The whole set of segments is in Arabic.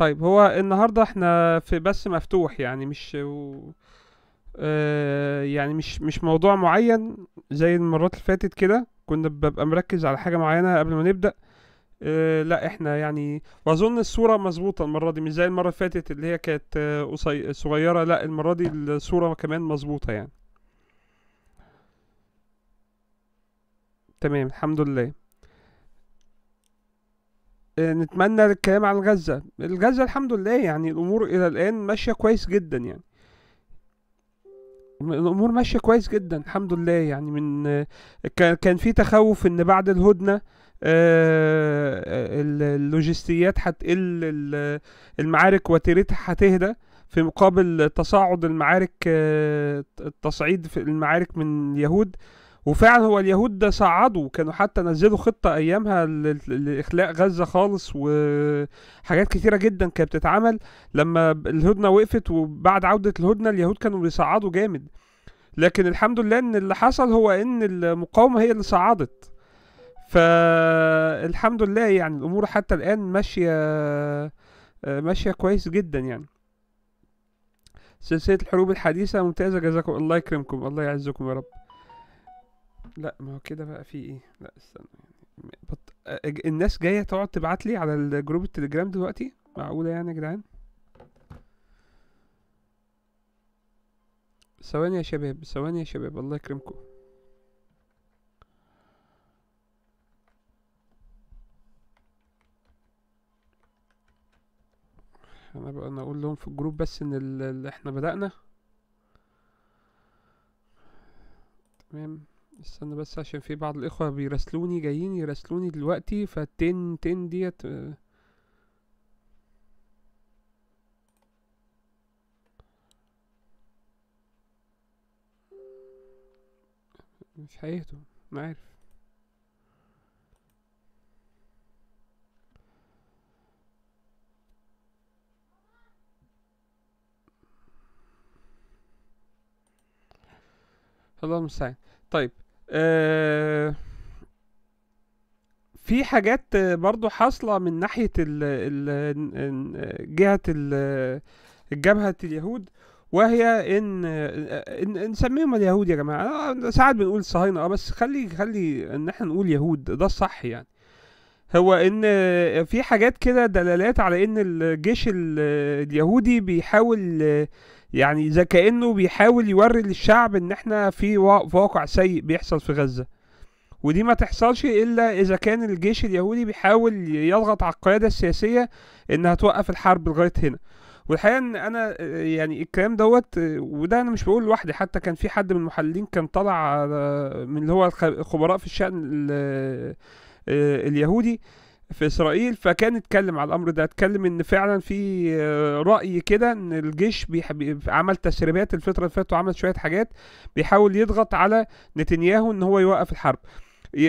طيب هو النهارده احنا في بث مفتوح يعني مش آه يعني مش مش موضوع معين زي المرات اللي فاتت كده كنا ببقى مركز على حاجه معينه قبل ما نبدا آه لا احنا يعني واظن الصوره مظبوطه المره دي مش زي المره اللي فاتت اللي هي كانت آه صغيره لا المره دي الصوره كمان مظبوطه يعني تمام الحمد لله نتمنى الكلام عن غزة الغزة الحمد لله يعني الأمور إلى الآن ماشية كويس جدا يعني الأمور ماشية كويس جدا الحمد لله يعني من كان في تخوف إن بعد الهدنة آه، اللوجستيات هتقل المعارك وتيرتها هتهدى في مقابل تصاعد المعارك التصعيد آه، في المعارك من اليهود وفعلا هو اليهود ده صعدوا كانوا حتى نزلوا خطة أيامها لإخلاء غزة خالص وحاجات كتيرة جدا كانت بتتعمل لما الهدنة وقفت وبعد عودة الهدنة اليهود كانوا بيصعدوا جامد لكن الحمد لله إن اللي حصل هو إن المقاومة هي اللي صعدت فالحمد لله يعني الأمور حتى الآن ماشية ماشية كويس جدا يعني سلسلة الحروب الحديثة ممتازة جزاكم الله يكرمكم الله يعزكم يا رب لا ما هو كده بقى في ايه لا استنى يعني بط... الناس جايه تقعد تبعت لي على الجروب التليجرام دلوقتي معقوله يعني يا جدعان ثواني يا شباب ثواني يا شباب الله يكرمكم انا بقى انا اقول لهم في الجروب بس ان ال... احنا بدأنا تمام استنى بس عشان في بعض الاخوة بيراسلوني جايين يراسلوني دلوقتي فالتن تن ديت آه. مش حقيقته ما عارف الله المستعان طيب آه، في حاجات برضو حاصلة من ناحية الـ الـ جهة الـ جبهة اليهود وهي ان, إن نسميهم اليهود يا جماعة ساعات بنقول الصهاينة اه بس خلي خلي ان احنا نقول يهود ده الصح يعني هو ان في حاجات كده دلالات على ان الجيش اليهودي بيحاول يعني زي كأنه بيحاول يوري للشعب إن إحنا في واقع سيء بيحصل في غزة ودي ما تحصلش إلا إذا كان الجيش اليهودي بيحاول يضغط على القيادة السياسية إنها توقف الحرب لغاية هنا والحقيقه ان انا يعني الكلام دوت وده انا مش بقول لوحدي حتى كان في حد من المحللين كان طلع من اللي هو الخبراء في الشان آه، اليهودي في اسرائيل فكان اتكلم على الامر ده اتكلم ان فعلا في آه، راي كده ان الجيش بيحب... عمل تسريبات الفتره اللي فاتت وعمل شويه حاجات بيحاول يضغط على نتنياهو ان هو يوقف الحرب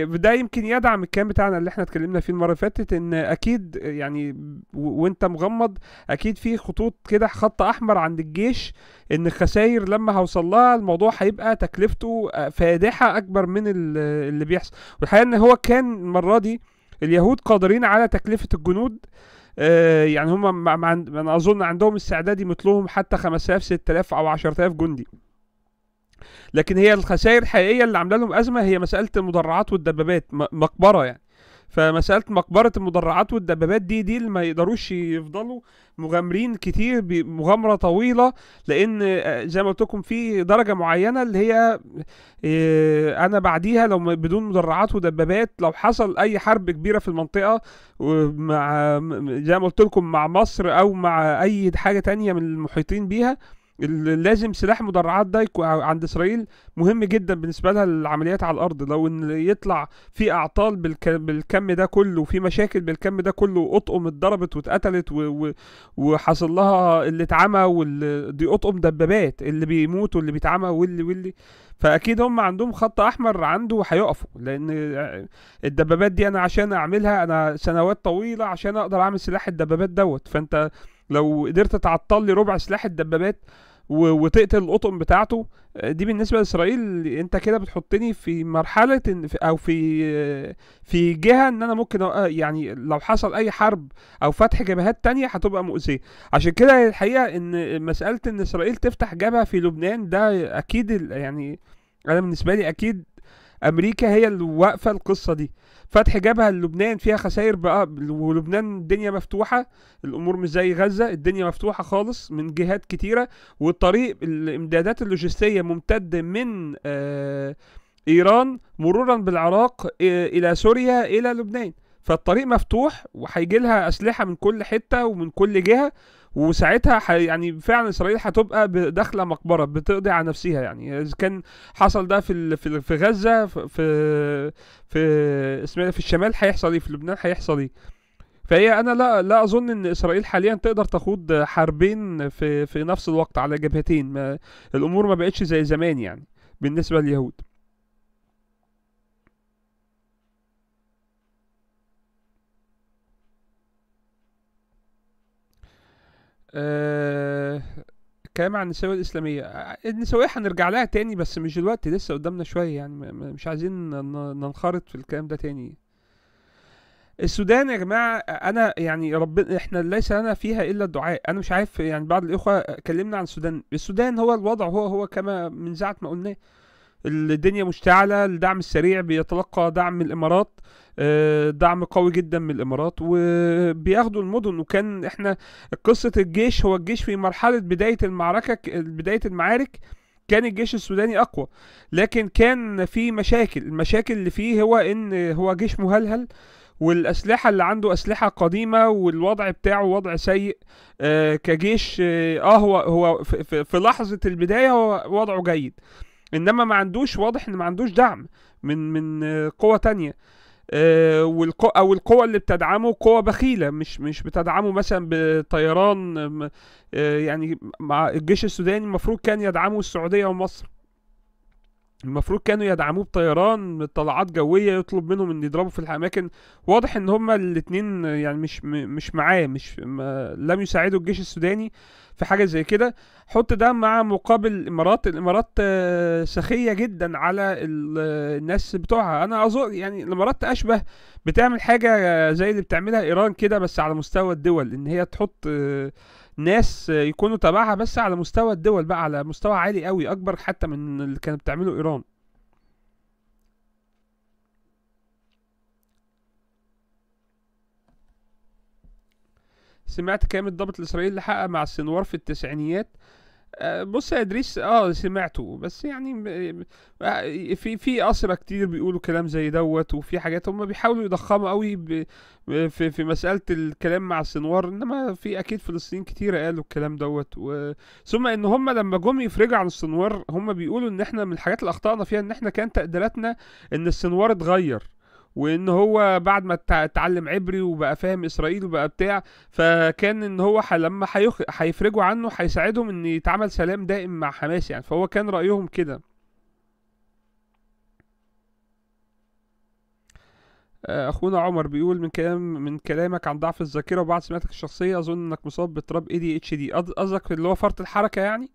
ده يمكن يدعم الكلام بتاعنا اللي احنا اتكلمنا فيه المره اللي فاتت ان اكيد يعني وانت مغمض اكيد في خطوط كده خط احمر عند الجيش ان الخسائر لما هوصل لها الموضوع هيبقى تكلفته آه، فادحه اكبر من اللي بيحصل والحقيقه ان هو كان المره دي اليهود قادرين على تكلفة الجنود آه، يعني هم انا اظن عندهم استعداد يمثلهم حتى 5000 6000 او 10000 جندي لكن هي الخسائر الحقيقيه اللي عامله لهم ازمه هي مساله المدرعات والدبابات مقبره يعني فمساله مقبره المدرعات والدبابات دي دي اللي ما يقدروش يفضلوا مغامرين كتير بمغامره طويله لان آه، زي ما قلت لكم في درجه معينه اللي هي آه، انا بعديها لو بدون مدرعات ودبابات لو حصل اي حرب كبيره في المنطقه مع زي ما قلت لكم مع مصر او مع اي حاجه تانية من المحيطين بيها لازم سلاح مدرعات ده عند اسرائيل مهم جدا بالنسبه لها للعمليات على الارض لو ان يطلع في اعطال بالكم ده كله وفي مشاكل بالكم ده كله واطقم اتضربت واتقتلت وحصل لها اللي اتعمى واللي دي اطقم دبابات اللي بيموت واللي بيتعمى واللي واللي فاكيد هم عندهم خط احمر عنده هيقفوا لان الدبابات دي انا عشان اعملها انا سنوات طويله عشان اقدر اعمل سلاح الدبابات دوت فانت لو قدرت تعطل لي ربع سلاح الدبابات وتقتل القطن بتاعته دي بالنسبه لاسرائيل انت كده بتحطني في مرحله إن في او في في جهه ان انا ممكن يعني لو حصل اي حرب او فتح جبهات تانية هتبقى مؤذيه عشان كده الحقيقه ان مساله ان اسرائيل تفتح جبهه في لبنان ده اكيد يعني انا بالنسبه لي اكيد امريكا هي اللي واقفه القصه دي فتح جبهه للبنان فيها خسائر بقى ولبنان الدنيا مفتوحه الامور مش زي غزه الدنيا مفتوحه خالص من جهات كتيره والطريق الامدادات اللوجستيه ممتده من آه ايران مرورا بالعراق آه، الى سوريا الى لبنان فالطريق مفتوح وهيجي لها اسلحه من كل حته ومن كل جهه وساعتها يعني فعلا اسرائيل هتبقى داخله مقبره بتقضي على نفسها يعني اذا كان حصل ده في في غزه في في اسمها إيه في الشمال هيحصل ايه في لبنان هيحصل ايه فهي انا لا لا اظن ان اسرائيل حاليا تقدر تخوض حربين في في نفس الوقت على جبهتين ما الامور ما بقتش زي زمان يعني بالنسبه لليهود آه، كلام عن النسوية الإسلامية آه، النسوية هنرجع لها تاني بس مش دلوقتي لسه قدامنا شوية يعني مش عايزين ننخرط في الكلام ده تاني السودان يا جماعة أنا يعني ربنا إحنا ليس لنا فيها إلا الدعاء أنا مش عارف يعني بعض الإخوة كلمنا عن السودان السودان هو الوضع هو هو كما من ساعة ما قلناه الدنيا مشتعله الدعم السريع بيتلقى دعم من الامارات آه، دعم قوي جدا من الامارات وبياخدوا المدن وكان احنا قصه الجيش هو الجيش في مرحله بدايه المعركه بدايه المعارك كان الجيش السوداني اقوى لكن كان في مشاكل المشاكل اللي فيه هو ان هو جيش مهلهل والاسلحه اللي عنده اسلحه قديمه والوضع بتاعه وضع سيء آه، كجيش آه،, اه هو هو في, في لحظه البدايه هو وضعه جيد انما ما عندوش واضح ان ما عندوش دعم من من قوه تانية آه، او القوة اللي بتدعمه قوة بخيلة مش مش بتدعمه مثلا بطيران آه، يعني مع الجيش السوداني المفروض كان يدعمه السعودية ومصر المفروض كانوا يدعموه بطيران طلعات جويه يطلب منهم ان يضربوا في الاماكن واضح ان هما الاثنين يعني مش مش معاه مش لم يساعدوا الجيش السوداني في حاجه زي كده حط ده مع مقابل الامارات الامارات آه، سخيه جدا على الناس بتوعها انا اظن يعني الامارات اشبه بتعمل حاجه زي اللي بتعملها ايران كده بس على مستوى الدول ان هي تحط آه، ناس يكونوا تبعها بس على مستوى الدول بقى على مستوى عالي قوي اكبر حتى من اللي كانت بتعمله ايران سمعت كلام الضابط الاسرائيلي اللي حقق مع السنوار في التسعينيات بص يا ادريس اه سمعته بس يعني آه، في في اسرى كتير بيقولوا كلام زي دوت وفي حاجات هم بيحاولوا يضخموا قوي في في مساله الكلام مع السنوار انما في اكيد فلسطينيين كتير قالوا الكلام دوت ثم ان هم لما جم يفرجوا عن السنوار هم بيقولوا ان احنا من الحاجات اللي اخطانا فيها ان احنا كان تقديراتنا ان السنوار اتغير وان هو بعد ما اتعلم عبري وبقى فاهم اسرائيل وبقى بتاع فكان ان هو لما هيفرجوا عنه هيساعدهم ان يتعمل سلام دائم مع حماس يعني فهو كان رايهم كده آه، اخونا عمر بيقول من كلام من كلامك عن ضعف الذاكره وبعد سمعتك الشخصيه اظن انك مصاب باضطراب اي دي اتش دي قصدك اللي هو فرط الحركه يعني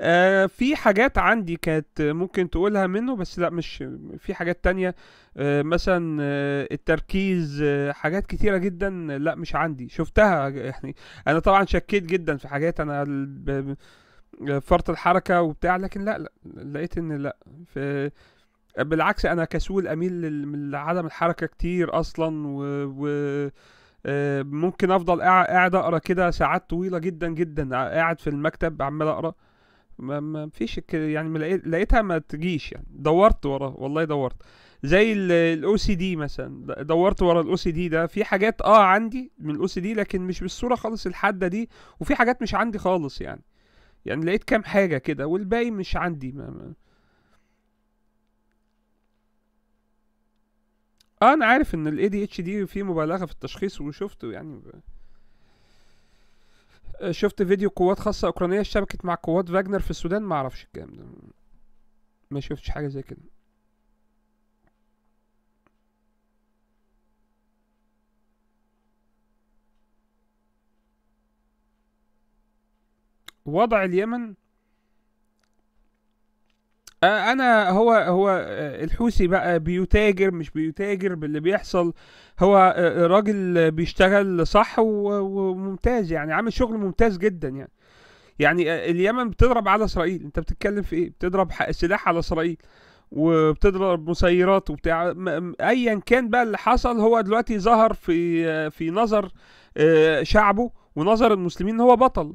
آه، في حاجات عندي كانت ممكن تقولها منه بس لا مش في حاجات تانية آه، مثلا آه، التركيز حاجات كتيرة جدا لا مش عندي شفتها يعني انا طبعا شكيت جدا في حاجات انا فرط الحركة وبتاع لكن لا, لا لقيت ان لا في بالعكس انا كسول اميل لعدم الحركة كتير اصلا و, و ممكن افضل قاعد اقرا كده ساعات طويله جدا جدا قاعد في المكتب عمال اقرا ما, ما فيش يعني ما لقيتها ما تجيش يعني دورت ورا والله دورت زي الاو سي دي مثلا دورت ورا الاو سي دي ده في حاجات اه عندي من الاو سي دي لكن مش بالصوره خالص الحاده دي وفي حاجات مش عندي خالص يعني يعني لقيت كام حاجه كده والباقي مش عندي ما ما اه انا عارف ان الاي دي اتش دي فيه مبالغه في التشخيص وشفته يعني آه، شفت فيديو قوات خاصة أوكرانية اشتبكت مع قوات فاجنر في السودان ما أعرفش الكلام ده ما شفتش حاجة زي كده وضع اليمن آه، انا هو هو آه، الحوثي بقى بيتاجر مش بيتاجر باللي بيحصل هو آه، راجل بيشتغل صح وممتاز يعني عامل شغل ممتاز جدا يعني يعني اليمن بتضرب على اسرائيل انت بتتكلم في ايه بتضرب سلاح على اسرائيل وبتضرب مسيرات وبتاع ايا كان بقى اللي حصل هو دلوقتي ظهر في في نظر شعبه ونظر المسلمين ان هو بطل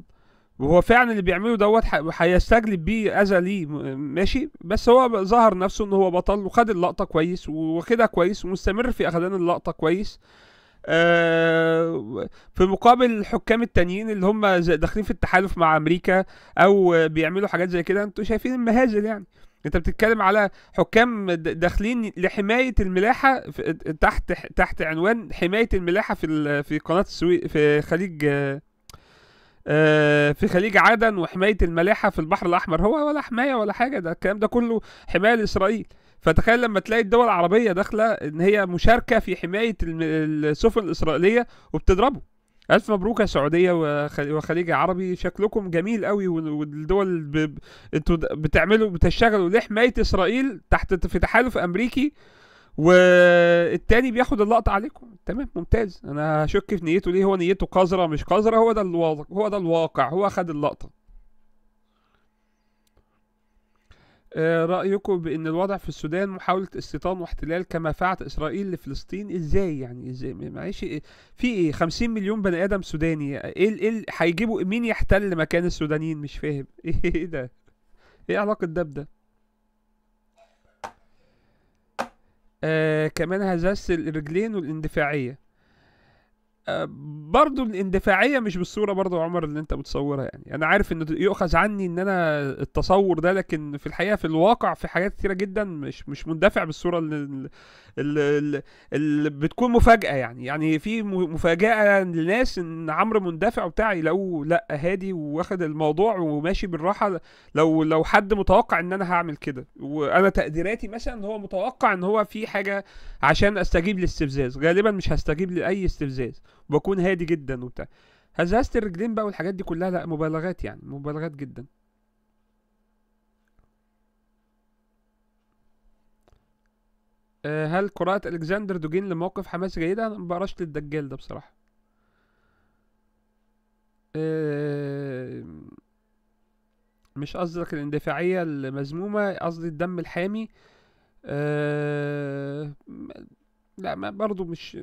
وهو فعلا اللي بيعمله دوت هيستجلب بيه اذى ليه ماشي بس هو ظهر نفسه ان هو بطل وخد اللقطه كويس وواخدها كويس ومستمر في اخدان اللقطه كويس آه، في مقابل الحكام التانيين اللي هم داخلين في التحالف مع امريكا او بيعملوا حاجات زي كده انتوا شايفين المهازل يعني انت بتتكلم على حكام داخلين لحمايه الملاحه تحت تحت عنوان حمايه الملاحه في في قناه السويس في خليج آه، آه، في خليج عدن وحمايه الملاحه في البحر الاحمر هو ولا حمايه ولا حاجه ده الكلام ده كله حمايه لاسرائيل فتخيل لما تلاقي الدول العربيه داخله ان هي مشاركه في حمايه السفن الاسرائيليه وبتضربه الف مبروك يا سعوديه وخليج عربي شكلكم جميل قوي والدول ب... انتوا بتعملوا بتشتغلوا لحمايه اسرائيل تحت في تحالف امريكي والتاني بياخد اللقطه عليكم تمام ممتاز انا هشك في نيته ليه هو نيته قذره مش قذره هو ده الواقع هو ده الواقع هو خد اللقطه آه، رأيكم بأن الوضع في السودان محاولة استيطان واحتلال كما فعلت إسرائيل لفلسطين إزاي يعني إزاي معلش إيه، في إيه 50 مليون بني آدم سوداني إيه إيه هيجيبوا مين يحتل مكان السودانيين مش فاهم إيه ده إيه علاقة ده بده آه كمان هزاز الرجلين والاندفاعية برضو الاندفاعيه مش بالصوره برضو عمر اللي انت بتصورها يعني انا عارف انه يؤخذ عني ان انا التصور ده لكن في الحقيقه في الواقع في حاجات كتيره جدا مش مش مندفع بالصوره اللي, اللي, اللي بتكون مفاجاه يعني يعني في مفاجاه لناس ان عمرو مندفع وبتاع يلاقوه لا هادي واخد الموضوع وماشي بالراحه لو لو حد متوقع ان انا هعمل كده وانا تقديراتي مثلا هو متوقع ان هو في حاجه عشان استجيب للاستفزاز غالبا مش هستجيب لاي استفزاز واكون هادي جدا وبتاع هزهزت الرجلين بقى والحاجات دي كلها لا مبالغات يعني مبالغات جدا آه، هل قراءة ألكسندر دوجين لموقف حماس جيدة؟ أنا مبقراش للدجال ده بصراحة آه، مش قصدك الاندفاعية المذمومة قصدي الدم الحامي آه، لا ما برضو مش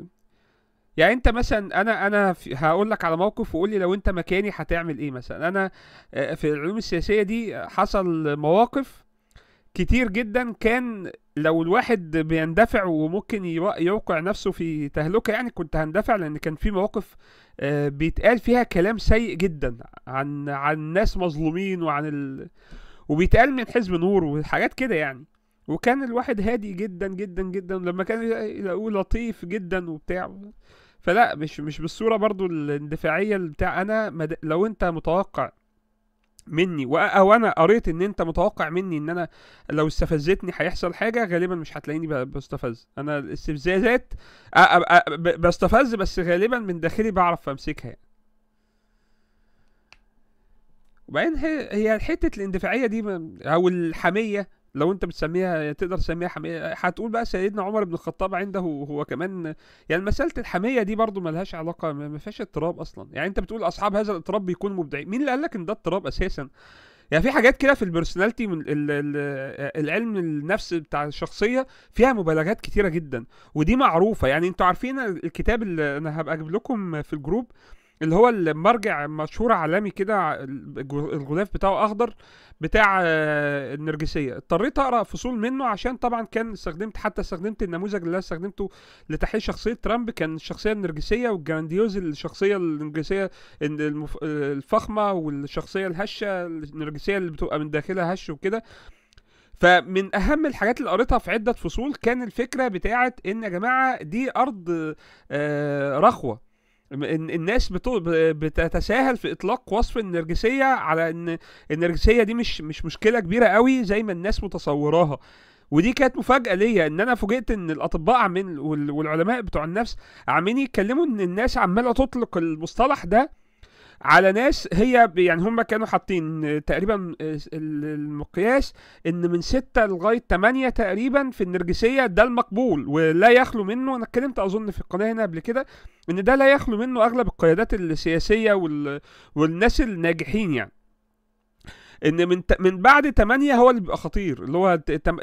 يعني انت مثلا انا انا هقول لك على موقف وقول لي لو انت مكاني هتعمل ايه مثلا انا آه، في العلوم السياسيه دي حصل مواقف كتير جدا كان لو الواحد بيندفع وممكن يوقع نفسه في تهلكه يعني كنت هندفع لان كان في مواقف آه، بيتقال فيها كلام سيء جدا عن عن ناس مظلومين وعن ال... وبيتقال من حزب نور وحاجات كده يعني وكان الواحد هادي جدا جدا جدا لما كان يلاقوه لطيف جدا وبتاع فلا مش مش بالصوره برضو الاندفاعيه بتاع انا مد... لو انت متوقع مني او انا قريت ان انت متوقع مني ان انا لو استفزتني هيحصل حاجه غالبا مش هتلاقيني بستفز انا الاستفزازات بستفز بس غالبا من داخلي بعرف امسكها يعني. وبعدين هي حته الاندفاعيه دي او الحميه لو انت بتسميها تقدر تسميها حميه هتقول بقى سيدنا عمر بن الخطاب عنده هو كمان يعني مساله الحميه دي برضو ملهاش علاقه ما فيهاش اضطراب اصلا يعني انت بتقول اصحاب هذا الاضطراب بيكونوا مبدعين مين اللي قال لك ان ده اضطراب اساسا يعني في حاجات كده في البرسوناليتي من العلم النفس بتاع الشخصيه فيها مبالغات كتيره جدا ودي معروفه يعني انتوا عارفين الكتاب اللي انا هبقى اجيب لكم في الجروب اللي هو المرجع مشهور عالمي كده الغلاف بتاعه اخضر بتاع آه، النرجسيه اضطريت اقرا فصول منه عشان طبعا كان استخدمت حتى استخدمت النموذج اللي استخدمته لتحليل شخصيه ترامب كان الشخصيه النرجسيه والجرانديوز الشخصيه النرجسيه الفخمه والشخصيه الهشه النرجسيه اللي بتبقى من داخلها هش وكده فمن اهم الحاجات اللي قريتها في عده فصول كان الفكره بتاعه ان يا جماعه دي ارض آه، رخوه الناس بتتساهل في اطلاق وصف النرجسيه على ان النرجسيه دي مش مش مشكله كبيره قوي زي ما الناس متصوراها ودي كانت مفاجاه ليا ان انا فوجئت ان الاطباء عاملين والعلماء بتوع النفس عاملين يتكلموا ان الناس عماله تطلق المصطلح ده على ناس هي يعني هم كانوا حاطين آه، تقريبا آه، المقياس ان من ستة لغايه 8 تقريبا في النرجسيه ده المقبول ولا يخلو منه انا اتكلمت اظن في القناه هنا قبل كده ان ده لا يخلو منه اغلب القيادات السياسيه والناس الناجحين يعني ان من ت... من بعد 8 هو اللي بيبقى خطير اللي هو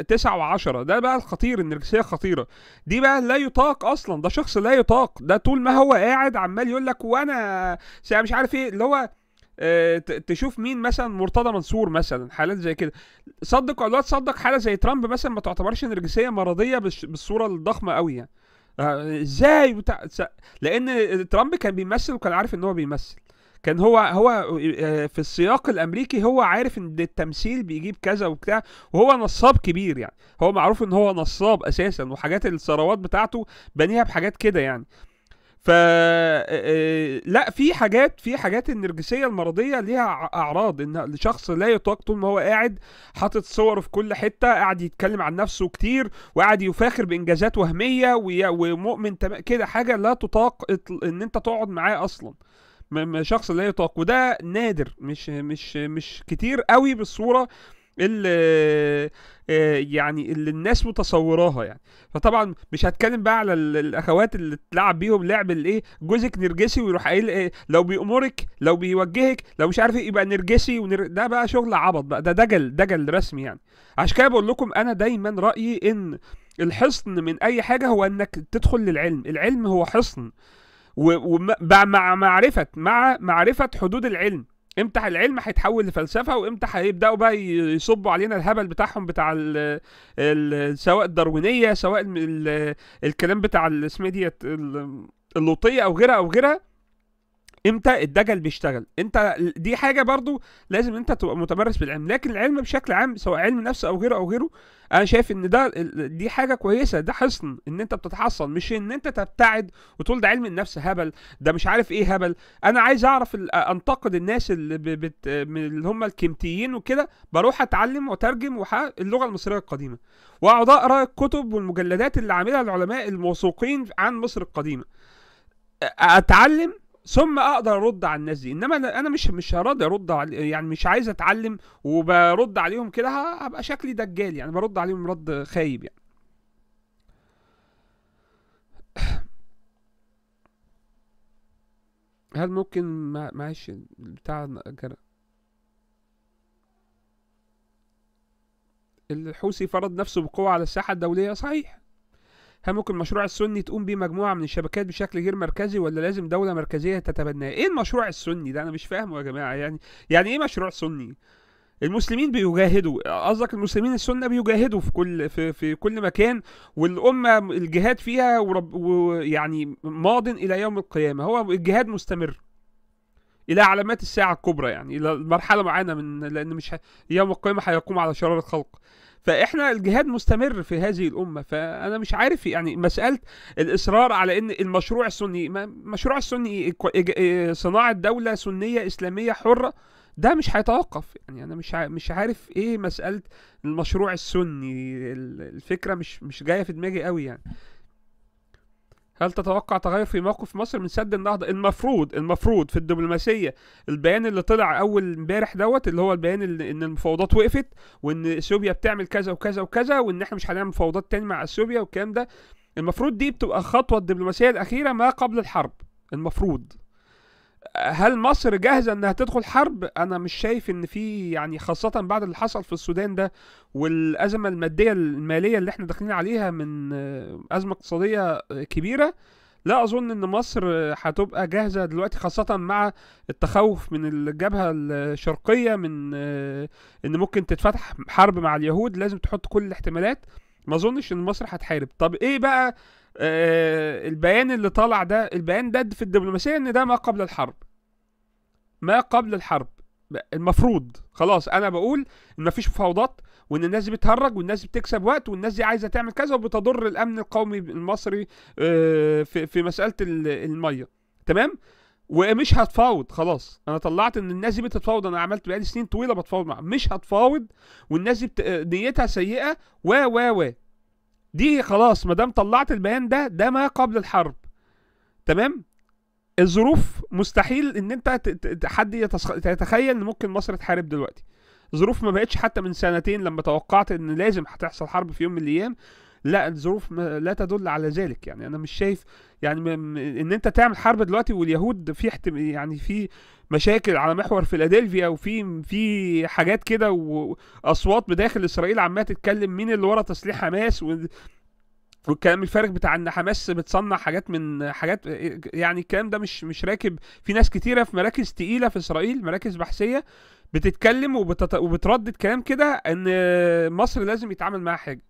9 و10 ده بقى الخطير النرجسيه خطيره دي بقى لا يطاق اصلا ده شخص لا يطاق ده طول ما هو قاعد عمال يقول لك وانا مش عارف ايه اللي هو آه، تشوف مين مثلا مرتضى منصور مثلا حالات زي كده صدق ولا تصدق حاله زي ترامب مثلا ما تعتبرش نرجسيه مرضيه بالصوره الضخمه قوي يعني آه، ازاي بتاع لان ترامب كان بيمثل وكان عارف ان هو بيمثل كان هو هو آه، في السياق الامريكي هو عارف ان التمثيل بيجيب كذا وبتاع وهو نصاب كبير يعني هو معروف ان هو نصاب اساسا وحاجات الثروات بتاعته بنيها بحاجات كده يعني ف آه، آه، لا في حاجات في حاجات النرجسيه المرضيه ليها اعراض ان الشخص لا يطاق طول ما هو قاعد حاطط صوره في كل حته قاعد يتكلم عن نفسه كتير وقاعد يفاخر بانجازات وهميه ومؤمن كده حاجه لا تطاق ان انت تقعد معاه اصلا شخص لا يطاق وده نادر مش مش مش كتير قوي بالصوره اللي آه، يعني اللي الناس متصوراها يعني فطبعا مش هتكلم بقى على الاخوات اللي تلعب بيهم لعب الايه جوزك نرجسي ويروح قايل إيه لو بيأمرك لو بيوجهك لو مش عارف ايه يبقى نرجسي ونر... ده بقى شغل عبط بقى ده دجل دجل رسمي يعني عشان كده بقول لكم انا دايما رايي ان الحصن من اي حاجه هو انك تدخل للعلم العلم هو حصن ومع معرفه مع معرفه حدود العلم امتى العلم هيتحول لفلسفه وامتى هيبداوا بقى يصبوا علينا الهبل بتاعهم بتاع الـ الـ سواء الداروينيه سواء الـ الكلام بتاع اسمها إيه ديت اللوطيه او غيرها او غيرها امتى الدجل بيشتغل انت دي حاجه برضو لازم انت تبقى متمرس بالعلم لكن العلم بشكل عام سواء علم نفس او غيره او غيره انا شايف ان ده دي حاجه كويسه ده حصن ان انت بتتحصن مش ان انت تبتعد وتقول ده علم النفس هبل ده مش عارف ايه هبل انا عايز اعرف انتقد الناس اللي بت اللي هم الكمتيين وكده بروح اتعلم واترجم وحقق اللغه المصريه القديمه واقعد اقرا الكتب والمجلدات اللي عاملها العلماء الموثوقين عن مصر القديمه اتعلم ثم اقدر ارد على الناس دي انما انا مش مش راضي ارد على يعني مش عايز اتعلم وبرد عليهم كده هبقى شكلي دجال يعني برد عليهم رد خايب يعني هل ممكن معلش بتاع جرى الحوثي فرض نفسه بقوة على الساحة الدولية صحيح هل ممكن المشروع السني تقوم بيه مجموعه من الشبكات بشكل غير مركزي ولا لازم دوله مركزيه تتبناه ايه المشروع السني ده انا مش فاهمه يا جماعه يعني يعني ايه مشروع سني المسلمين بيجاهدوا قصدك المسلمين السنه بيجاهدوا في كل في, في كل مكان والامه الجهاد فيها ورب ويعني ماض الى يوم القيامه هو الجهاد مستمر الى علامات الساعه الكبرى يعني الى مرحله معينه من لان مش يوم القيامه هيقوم على شرار الخلق فاحنا الجهاد مستمر في هذه الامه فانا مش عارف يعني مساله الاصرار على ان المشروع السني مشروع السني إيه، صناعه دوله سنيه اسلاميه حره ده مش هيتوقف يعني انا مش مش عارف ايه مساله المشروع السني الفكره مش مش جايه في دماغي قوي يعني هل تتوقع تغير في موقف مصر من سد النهضة؟ المفروض المفروض في الدبلوماسية البيان اللي طلع أول امبارح دوت اللي هو البيان اللي إن المفاوضات وقفت وإن إثيوبيا بتعمل كذا وكذا وكذا وإن إحنا مش هنعمل مفاوضات تاني مع إثيوبيا والكلام ده المفروض دي بتبقى الخطوة الدبلوماسية الأخيرة ما قبل الحرب المفروض هل مصر جاهزه انها تدخل حرب انا مش شايف ان في يعني خاصه بعد اللي حصل في السودان ده والازمه الماديه الماليه اللي احنا داخلين عليها من آه، ازمه اقتصاديه آه، كبيره لا اظن ان مصر هتبقى جاهزه دلوقتي خاصه مع التخوف من الجبهه الشرقيه من آه، ان ممكن تتفتح حرب مع اليهود لازم تحط كل الاحتمالات ما اظنش ان مصر هتحارب طب ايه بقى البيان اللي طالع ده البيان ده في الدبلوماسيه ان ده ما قبل الحرب ما قبل الحرب المفروض خلاص انا بقول ان مفيش مفاوضات وان الناس بتهرج والناس بتكسب وقت والناس دي عايزه تعمل كذا وبتضر الامن القومي المصري آه، في مساله الميه تمام ومش هتفاوض خلاص انا طلعت ان الناس دي بتتفاوض انا عملت بقالي سنين طويله بتفاوض معاها مش هتفاوض والناس دي بت... نيتها سيئه و و و دي خلاص ما دام طلعت البيان ده ده ما قبل الحرب تمام الظروف مستحيل ان انت حد يتخيل ان ممكن مصر تحارب دلوقتي الظروف ما بقتش حتى من سنتين لما توقعت ان لازم هتحصل حرب في يوم من الايام لا الظروف لا تدل على ذلك يعني انا مش شايف يعني ان انت تعمل حرب دلوقتي واليهود في يعني في مشاكل على محور فيلادلفيا وفي في حاجات كده واصوات بداخل اسرائيل عماله تتكلم مين اللي ورا تسليح حماس و... والكلام الفارغ بتاع ان حماس بتصنع حاجات من حاجات يعني الكلام ده مش مش راكب في ناس كتيره في مراكز تقيله في اسرائيل مراكز بحثيه بتتكلم وبتت... وبتردد كلام كده ان مصر لازم يتعامل معاها حاجه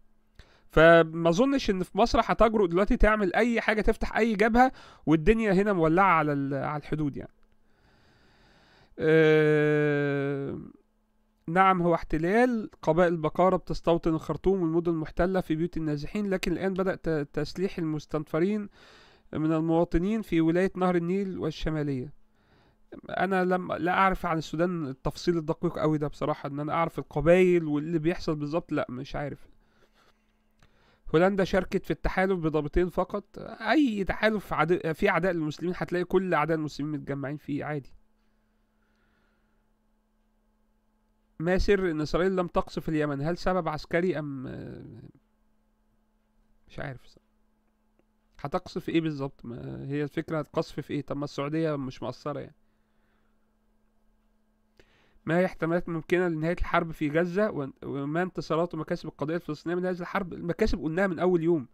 فما اظنش ان في مصر هتجرؤ دلوقتي تعمل اي حاجه تفتح اي جبهه والدنيا هنا مولعه على على الحدود يعني أه نعم هو احتلال قبائل البقارة بتستوطن الخرطوم والمدن المحتلة في بيوت النازحين لكن الآن بدأ تسليح المستنفرين من المواطنين في ولاية نهر النيل والشمالية انا لم لا اعرف عن السودان التفصيل الدقيق أوي ده بصراحه ان انا اعرف القبائل واللي بيحصل بالظبط لا مش عارف هولندا شاركت في التحالف بضابطين فقط اي تحالف عد... في اعداء للمسلمين هتلاقي كل اعداء المسلمين متجمعين فيه عادي ما سر ان اسرائيل لم تقصف اليمن هل سبب عسكري ام مش عارف هتقصف ايه بالظبط هي الفكره هتقصف في ايه طب ما السعوديه مش مقصره يعني ما هي احتمالات ممكنة لنهاية الحرب في غزة وما انتصارات ومكاسب القضية الفلسطينية من هذه الحرب المكاسب قلناها من أول يوم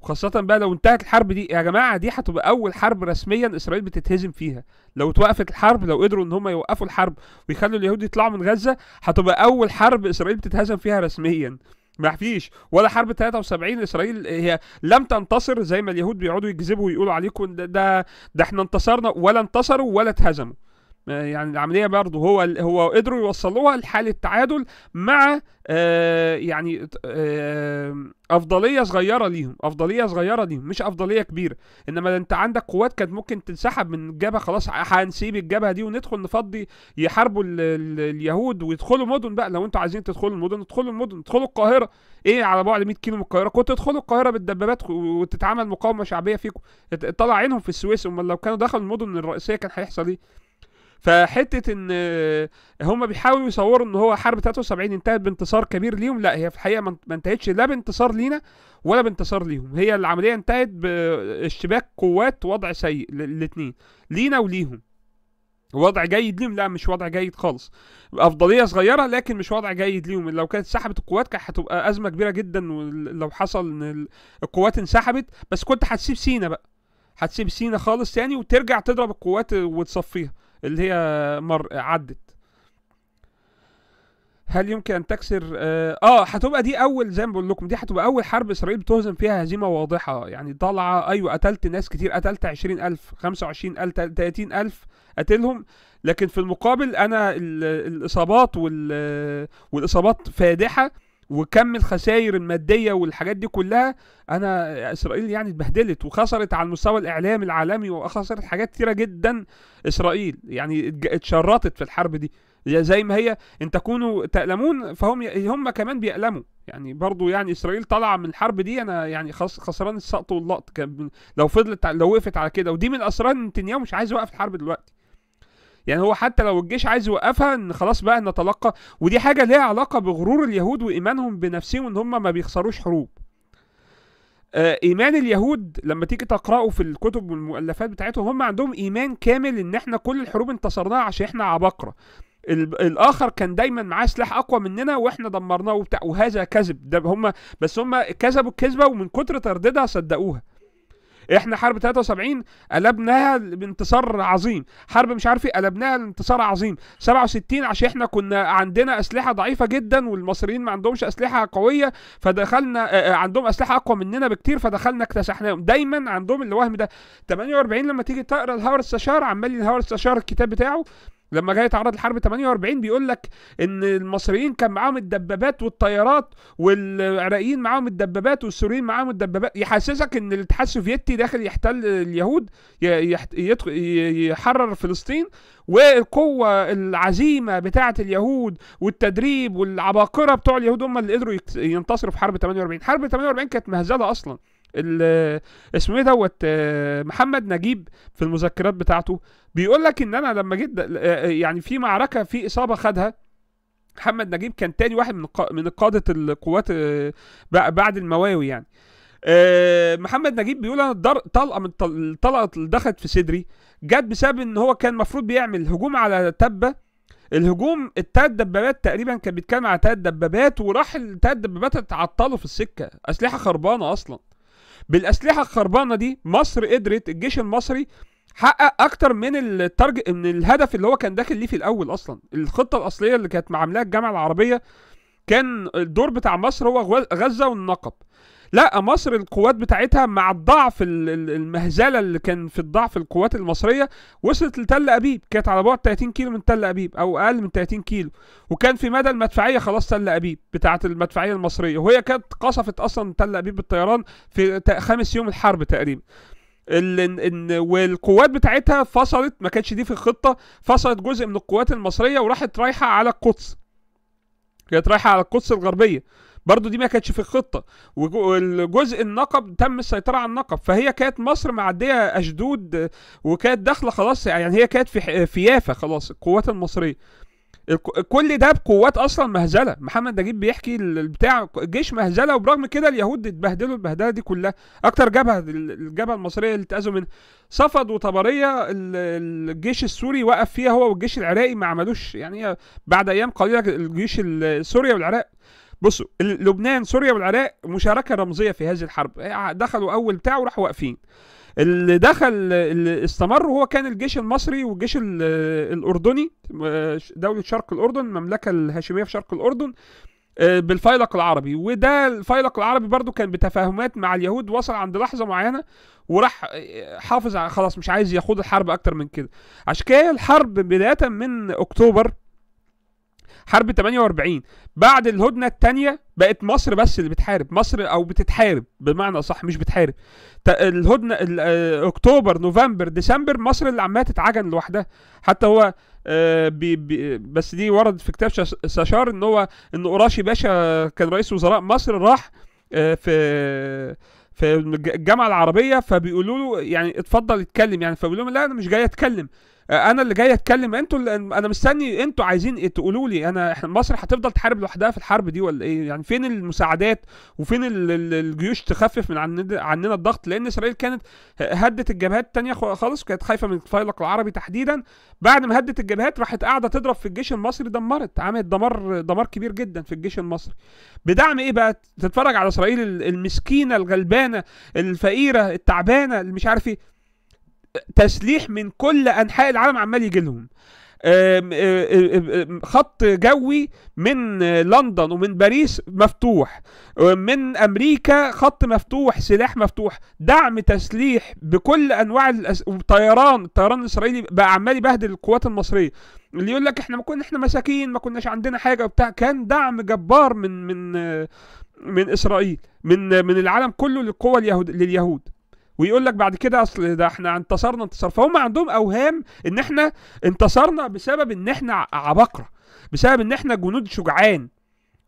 وخاصة بقى لو انتهت الحرب دي يا جماعة دي هتبقى أول حرب رسميا إسرائيل بتتهزم فيها، لو اتوقفت الحرب لو قدروا إن هم يوقفوا الحرب ويخلوا اليهود يطلعوا من غزة هتبقى أول حرب إسرائيل بتتهزم فيها رسميا. ما فيش ولا حرب 73 اسرائيل هي لم تنتصر زي ما اليهود بيقعدوا يكذبوا ويقولوا عليكم ده ده احنا انتصرنا ولا انتصروا ولا اتهزموا يعني العمليه برضه هو هو قدروا يوصلوها لحاله تعادل مع آه يعني آه افضليه صغيره ليهم افضليه صغيره ليهم مش افضليه كبيره انما انت عندك قوات كانت ممكن تنسحب من الجبهه خلاص هنسيب الجبهه دي وندخل نفضي يحاربوا اليهود ويدخلوا مدن بقى لو انتوا عايزين تدخلوا المدن ادخلوا المدن ادخلوا القاهره ايه على بعد 100 كيلو من القاهره كنت تدخلوا القاهره بالدبابات وتتعمل مقاومه شعبيه فيكم طلع عينهم في السويس امال لو كانوا دخلوا المدن الرئيسيه كان هيحصل ايه فحته ان هم بيحاولوا يصوروا ان هو حرب 73 انتهت بانتصار كبير ليهم لا هي في الحقيقه ما انتهتش لا بانتصار لينا ولا بانتصار ليهم هي العمليه انتهت باشتباك قوات وضع سيء للاتنين لينا وليهم وضع جيد ليهم لا مش وضع جيد خالص افضليه صغيره لكن مش وضع جيد ليهم لو كانت سحبت القوات كانت هتبقى ازمه كبيره جدا لو حصل ان القوات انسحبت بس كنت هتسيب سينا بقى هتسيب سينا خالص تاني وترجع تضرب القوات وتصفيها اللي هي مر عدت هل يمكن ان تكسر آه،, اه, هتبقى دي اول زي ما بقول لكم دي هتبقى اول حرب اسرائيل بتهزم فيها هزيمه واضحه يعني طالعه ايوه قتلت ناس كتير قتلت 20000 25000 30000 قتلهم لكن في المقابل انا الاصابات والاصابات فادحه وكم الخسائر الماديه والحاجات دي كلها انا اسرائيل يعني اتبهدلت وخسرت على المستوى الاعلامي العالمي وخسرت حاجات كتيره جدا اسرائيل يعني اتشرطت في الحرب دي زي ما هي ان تكونوا تألمون فهم هم كمان بيألموا يعني برضو يعني اسرائيل طالعه من الحرب دي انا يعني خسران السقط واللقط لو فضلت لو وقفت على كده ودي من اسرار نتنياهو مش عايز يوقف الحرب دلوقتي يعني هو حتى لو الجيش عايز يوقفها ان خلاص بقى نتلقى ودي حاجه ليها علاقه بغرور اليهود وايمانهم بنفسهم ان هم ما بيخسروش حروب آه، ايمان اليهود لما تيجي تقراه في الكتب والمؤلفات بتاعتهم هم عندهم ايمان كامل ان احنا كل الحروب انتصرناها عشان احنا عباقره الاخر كان دايما معاه سلاح اقوى مننا واحنا دمرناه وبتاع وهذا كذب ده هم بس هم كذبوا الكذبه ومن كتر ترددها صدقوها احنا حرب 73 قلبناها بانتصار عظيم حرب مش عارف ايه قلبناها لانتصار عظيم 67 عشان احنا كنا عندنا اسلحه ضعيفه جدا والمصريين ما عندهمش اسلحه قويه فدخلنا آه، آه، عندهم اسلحه اقوى مننا بكتير فدخلنا اكتسحناهم دايما عندهم الوهم ده 48 لما تيجي تقرا الهاورد ستاشار عمال الهاورد ستاشار الكتاب بتاعه لما جاي يتعرض لحرب 48 بيقول لك ان المصريين كان معاهم الدبابات والطيارات والعراقيين معاهم الدبابات والسوريين معاهم الدبابات يحسسك ان الاتحاد السوفيتي داخل يحتل اليهود يحرر فلسطين والقوه العزيمه بتاعه اليهود والتدريب والعباقره بتوع اليهود هم اللي قدروا ينتصروا في حرب 48 حرب 48 كانت مهزله اصلا اسمه ايه دوت آه، محمد نجيب في المذكرات بتاعته بيقول لك ان انا لما جيت آه، آه، يعني في معركه في اصابه خدها محمد نجيب كان تاني واحد من من قاده القوات بعد المواوي يعني محمد نجيب بيقول انا طلقه من الطلقه اللي دخلت في صدري جت بسبب ان هو كان المفروض بيعمل هجوم على تبه الهجوم التلات دبابات تقريبا كان بيتكلم على تلات دبابات وراح التلات دبابات اتعطلوا في السكه اسلحه خربانه اصلا بالاسلحه الخربانه دي مصر قدرت الجيش المصري حقق اكتر من الترج من الهدف اللي هو كان داخل ليه في الاول اصلا الخطه الاصليه اللي كانت معاملاها الجامعه العربيه كان الدور بتاع مصر هو غزه والنقب لا مصر القوات بتاعتها مع الضعف المهزله اللي كان في الضعف القوات المصريه وصلت لتل ابيب كانت على بعد 30 كيلو من تل ابيب او اقل من 30 كيلو وكان في مدى المدفعيه خلاص تل ابيب بتاعه المدفعيه المصريه وهي كانت قصفت اصلا تل ابيب بالطيران في خامس يوم الحرب تقريبا والقوات بتاعتها فصلت ما كانتش دي في الخطه فصلت جزء من القوات المصريه وراحت رايحه على القدس كانت رايحه على القدس الغربيه برضو دي ما كانتش في الخطه والجزء النقب تم السيطره على النقب فهي كانت مصر معديه اشدود وكانت داخله خلاص يعني هي كانت في فيافة يافا خلاص القوات المصريه كل ده بقوات اصلا مهزله محمد نجيب بيحكي البتاع جيش مهزله وبرغم كده اليهود اتبهدلوا البهدله دي كلها اكتر جبهه الجبهه المصريه اللي اتاذوا منها صفد وطبريه الجيش السوري وقف فيها هو والجيش العراقي ما عملوش يعني بعد ايام قليله الجيش السوري والعراق بصوا لبنان سوريا والعراق مشاركه رمزيه في هذه الحرب إيه، دخلوا اول بتاع وراحوا واقفين اللي دخل اللي استمر هو كان الجيش المصري والجيش الاردني آه، دوله شرق الاردن المملكه الهاشميه في شرق الاردن آه، بالفيلق العربي وده الفيلق العربي برضو كان بتفاهمات مع اليهود وصل عند لحظه معينه وراح آه، حافظ على خلاص مش عايز يخوض الحرب اكتر من كده عشان كده الحرب بدايه من اكتوبر حرب 48 بعد الهدنه الثانيه بقت مصر بس اللي بتحارب مصر او بتتحارب بمعنى اصح مش بتحارب الهدنه آه، اكتوبر نوفمبر ديسمبر مصر اللي عماله تتعجن لوحدها حتى هو آه، بي بي بس دي ورد في كتاب ساشار ان هو ان قراشي باشا كان رئيس وزراء مصر راح آه، في في الجامعه العربيه فبيقولوا له يعني اتفضل اتكلم يعني فبيقول لهم لا انا مش جاي اتكلم آه، انا اللي جاي اتكلم انتوا انا مستني انتوا عايزين إيه، تقولوا لي انا احنا مصر هتفضل تحارب لوحدها في الحرب دي ولا ايه يعني فين المساعدات وفين الجيوش تخفف من عننا الضغط لان اسرائيل كانت هدت الجبهات التانية خالص كانت خايفه من الفيلق العربي تحديدا بعد ما هدت الجبهات راحت قاعده تضرب في الجيش المصري دمرت عملت دمار دمار كبير جدا في الجيش المصري بدعم ايه بقى تتفرج على اسرائيل المسكينه الغلبانه الفقيره التعبانه اللي مش عارف ايه تسليح من كل انحاء العالم عمال يجي لهم خط جوي من لندن ومن باريس مفتوح من امريكا خط مفتوح سلاح مفتوح دعم تسليح بكل انواع الأس... وطيران الطيران الاسرائيلي بقى عمال يبهدل القوات المصريه اللي يقول لك احنا ما كنا احنا مساكين ما كناش عندنا حاجه وبتاع كان دعم جبار من من آه، من اسرائيل من آه، من العالم كله للقوى اليهود لليهود ويقول لك بعد كده اصل ده احنا انتصرنا انتصار فهم عندهم اوهام ان احنا انتصرنا بسبب ان احنا عباقره بسبب ان احنا جنود شجعان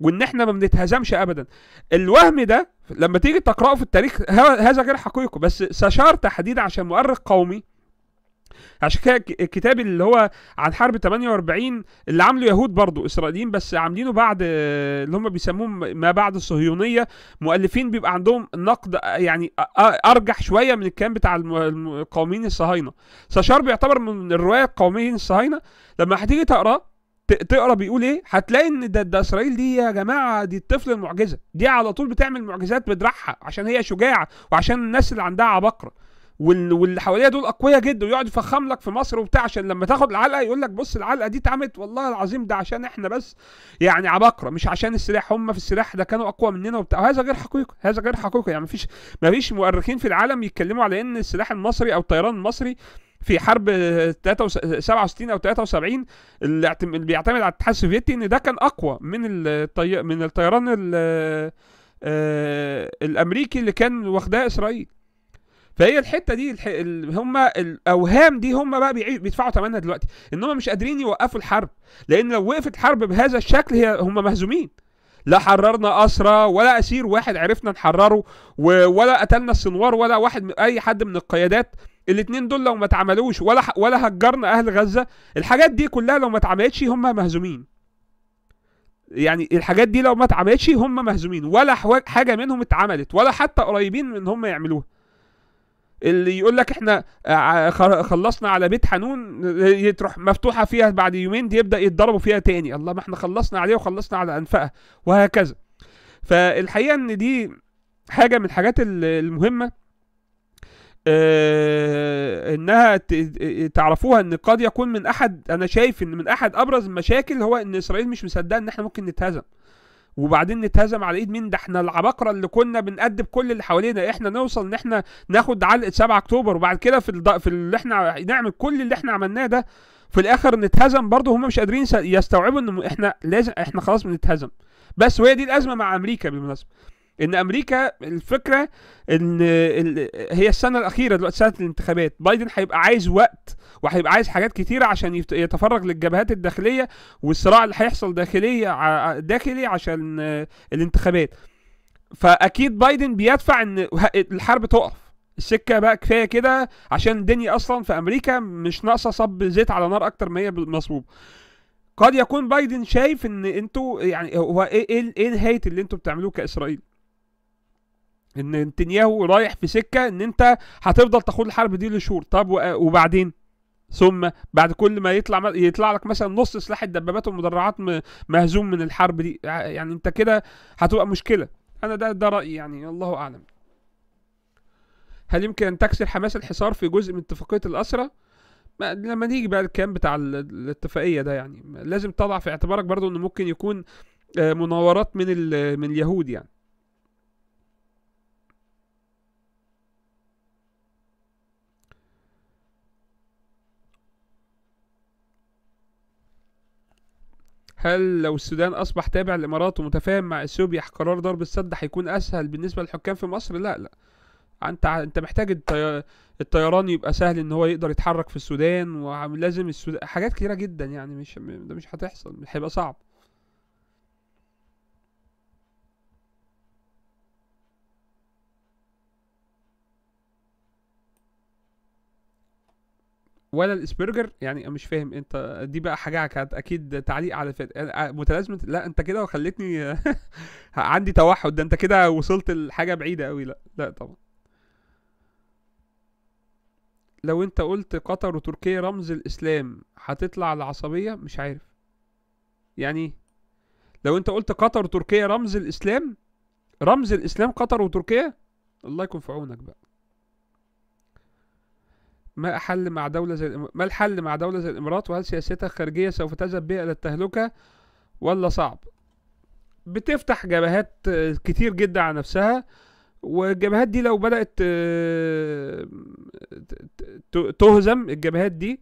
وان احنا ما بنتهزمش ابدا الوهم ده لما تيجي تقراه في التاريخ هذا غير حقيقي بس ساشار تحديدا عشان مؤرخ قومي عشان كده الكتاب اللي هو عن حرب 48 اللي عامله يهود برضه اسرائيليين بس عاملينه بعد اللي هم بيسموه ما بعد الصهيونيه مؤلفين بيبقى عندهم نقد يعني ارجح شويه من الكلام بتاع القوميين الصهاينه ساشار بيعتبر من الروايه القوميين الصهاينه لما هتيجي تقراه تقرا بيقول ايه هتلاقي ان ده, ده اسرائيل دي يا جماعه دي الطفل المعجزه دي على طول بتعمل معجزات بدرعها عشان هي شجاعه وعشان الناس اللي عندها عبقره واللي حواليها دول اقوياء جدا ويقعد يفخم لك في مصر وبتاع عشان لما تاخد العلقه يقول لك بص العلقه دي اتعملت والله العظيم ده عشان احنا بس يعني عباقره مش عشان السلاح هم في السلاح ده كانوا اقوى مننا وبتاع هذا غير حقيقي هذا غير حقيقي يعني مفيش مفيش مؤرخين في العالم يتكلموا على ان السلاح المصري او الطيران المصري في حرب 67 او 73 اللي بيعتمد على الاتحاد السوفيتي ان ده كان اقوى من الطي... من الطيران آه، الامريكي اللي كان واخداه اسرائيل فهي الحته دي الح... ال... هم الاوهام دي هم بقى بيعي... بيدفعوا ثمنها دلوقتي ان هم مش قادرين يوقفوا الحرب لان لو وقفت الحرب بهذا الشكل هي هم مهزومين لا حررنا أسرى ولا أسير واحد عرفنا نحرره ولا قتلنا السنوار ولا واحد من أي حد من القيادات الاثنين دول لو ما اتعملوش ولا ولا هجرنا أهل غزة الحاجات دي كلها لو ما اتعملتش هم مهزومين يعني الحاجات دي لو ما اتعملتش هم مهزومين ولا حاجة منهم اتعملت ولا حتى قريبين من هم يعملوها اللي يقول لك احنا آه، خلصنا على بيت حنون تروح مفتوحه فيها بعد يومين دي يبدا يتضربوا فيها تاني الله ما احنا خلصنا عليه وخلصنا على انفقه وهكذا فالحقيقه ان دي حاجه من الحاجات المهمه آه انها تعرفوها ان قد يكون من احد انا شايف ان من احد ابرز المشاكل هو ان اسرائيل مش مصدقه ان احنا ممكن نتهزم وبعدين نتهزم على ايد مين ده احنا العباقره اللي كنا بنأدب كل اللي حوالينا احنا نوصل ان احنا ناخد علقه 7 اكتوبر وبعد كده في الد... في اللي احنا نعمل كل اللي احنا عملناه ده في الاخر نتهزم برضه هم مش قادرين يستوعبوا ان احنا لازم احنا خلاص بنتهزم بس وهي دي الازمه مع امريكا بالمناسبه ان امريكا الفكره ان هي السنه الاخيره دلوقتي سنه الانتخابات بايدن هيبقى عايز وقت وهيبقى عايز حاجات كتيره عشان يتفرغ للجبهات الداخليه والصراع اللي هيحصل داخليه داخلي عشان الانتخابات فاكيد بايدن بيدفع ان الحرب تقف السكه بقى كفايه كده عشان الدنيا اصلا في امريكا مش ناقصه صب زيت على نار اكتر ما هي مصبوب قد يكون بايدن شايف ان انتوا يعني هو ايه ايه, إيه نهايه اللي انتوا بتعملوه كاسرائيل ان نتنياهو رايح في سكه ان انت هتفضل تاخد الحرب دي لشهور طب وبعدين ثم بعد كل ما يطلع يطلع لك مثلا نص سلاح الدبابات والمدرعات مهزوم من الحرب دي يعني انت كده هتبقى مشكله انا ده ده رايي يعني الله اعلم هل يمكن ان تكسر حماس الحصار في جزء من اتفاقيه الاسرى ما لما نيجي بقى الكلام بتاع الاتفاقيه ده يعني لازم تضع في اعتبارك برضو انه ممكن يكون آه، مناورات من من اليهود يعني هل لو السودان أصبح تابع الامارات ومتفاهم مع إثيوبيا قرار ضرب السد هيكون أسهل بالنسبة للحكام في مصر؟ لا لا أنت أنت محتاج الطيران يبقى سهل إن هو يقدر يتحرك في السودان ولازم السودان حاجات كتيرة جدا يعني مش ده مش هتحصل هيبقى صعب ولا الاسبرجر يعني مش فاهم انت دي بقى حاجه كانت اكيد تعليق على فت... متلازمه لا انت كده وخلتني عندي توحد ده انت كده وصلت لحاجه بعيده قوي لا لا طبعا لو انت قلت قطر وتركيا رمز الاسلام هتطلع العصبيه مش عارف يعني لو انت قلت قطر وتركيا رمز الاسلام رمز الاسلام قطر وتركيا الله يكون في عونك بقى ما حل مع دولة زي الإمارات ما الحل مع دولة زي الإمارات وهل سياستها الخارجية سوف تذهب بها إلى التهلكة ولا صعب بتفتح جبهات آه، كتير جدا على نفسها والجبهات دي لو بدأت آه، تهزم الجبهات دي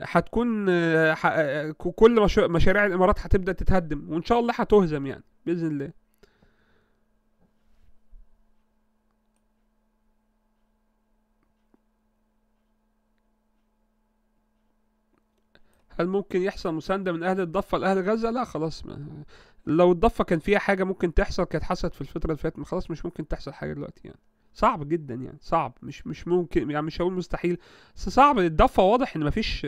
هتكون آه، كل مشاريع الإمارات هتبدأ تتهدم وإن شاء الله هتهزم يعني بإذن الله هل ممكن يحصل مسانده من اهل الضفه لاهل غزه لا خلاص ما. لو الضفه كان فيها حاجه ممكن تحصل كانت حصلت في الفتره اللي فاتت خلاص مش ممكن تحصل حاجه دلوقتي يعني صعب جدا يعني صعب مش مش ممكن يعني مش هقول مستحيل بس صعب الضفه واضح ان مفيش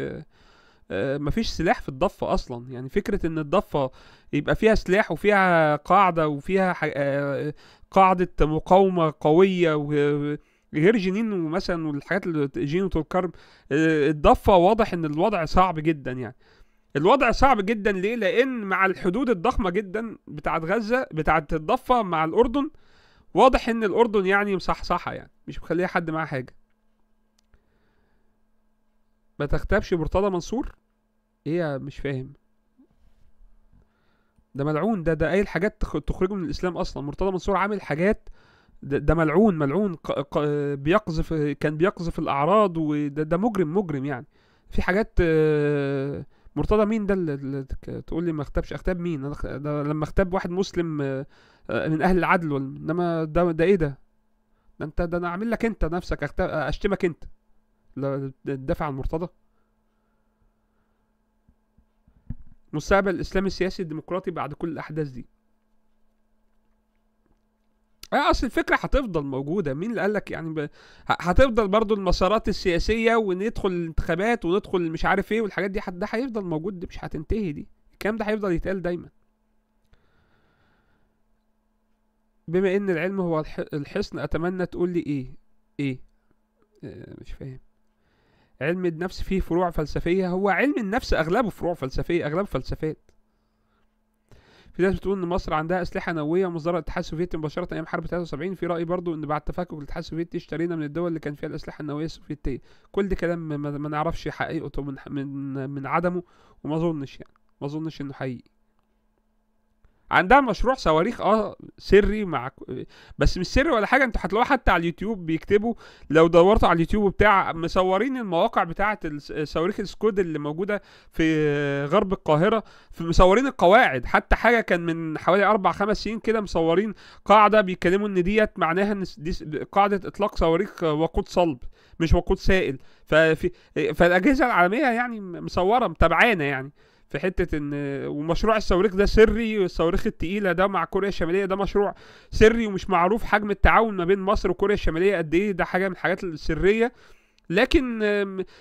آه، مفيش سلاح في الضفة أصلا يعني فكرة إن الضفة يبقى فيها سلاح وفيها قاعدة وفيها آه، قاعدة مقاومة قوية و غير جنين مثلا والحاجات اللي جين وتركرب آه، الضفه واضح ان الوضع صعب جدا يعني الوضع صعب جدا ليه لان مع الحدود الضخمه جدا بتاعه غزه بتاعه الضفه مع الاردن واضح ان الاردن يعني مصحصحه يعني مش مخليه حد معاه حاجه ما تغتابش مرتضى منصور ايه مش فاهم ده ملعون ده ده قايل حاجات تخرجه من الاسلام اصلا مرتضى منصور عامل حاجات ده, ده ملعون ملعون بيقذف كان بيقذف الاعراض وده ده مجرم مجرم يعني في حاجات آه، مرتضى مين ده اللي تقول لي ما اغتابش اغتاب مين انا ده لما اغتاب واحد مسلم آه، آه، من اهل العدل انما ده ده ايه ده ده انت ده انا اعمل لك انت نفسك اشتمك انت تدافع عن مرتضى مستقبل الاسلام السياسي الديمقراطي بعد كل الاحداث دي اه اصل الفكره هتفضل موجوده مين اللي قال لك يعني ب... هتفضل برضو المسارات السياسيه وندخل الانتخابات وندخل مش عارف ايه والحاجات دي ده هيفضل موجود دي مش هتنتهي دي الكلام ده هيفضل يتقال دايما بما ان العلم هو الحصن اتمنى تقول لي ايه ايه آه، مش فاهم علم النفس فيه فروع فلسفيه هو علم النفس اغلبه فروع فلسفيه اغلبه فلسفات في ناس بتقول ان مصر عندها اسلحه نوويه مصدرها الاتحاد السوفيتي مباشره ايام حرب 73 في راي برضو ان بعد تفكك الاتحاد السوفيتي اشترينا من الدول اللي كان فيها الاسلحه النوويه السوفيتيه كل ده كلام ما, نعرفش حقيقته من من من عدمه وما اظنش يعني ما اظنش انه حقيقي عندها مشروع صواريخ اه سري مع بس مش سري ولا حاجه انتوا هتلاقوه حتى على اليوتيوب بيكتبوا لو دورتوا على اليوتيوب بتاع مصورين المواقع بتاعه صواريخ السكود اللي موجوده في غرب القاهره في مصورين القواعد حتى حاجه كان من حوالي اربع خمس سنين كده مصورين قاعده بيتكلموا ان ديت معناها ان دي قاعده اطلاق صواريخ وقود صلب مش وقود سائل ففي فالاجهزه العالميه يعني مصوره متابعانا يعني في حته ان ومشروع الصواريخ ده سري والصواريخ التقيله ده مع كوريا الشماليه ده مشروع سري ومش معروف حجم التعاون ما بين مصر وكوريا الشماليه قد ايه ده حاجه من الحاجات السريه لكن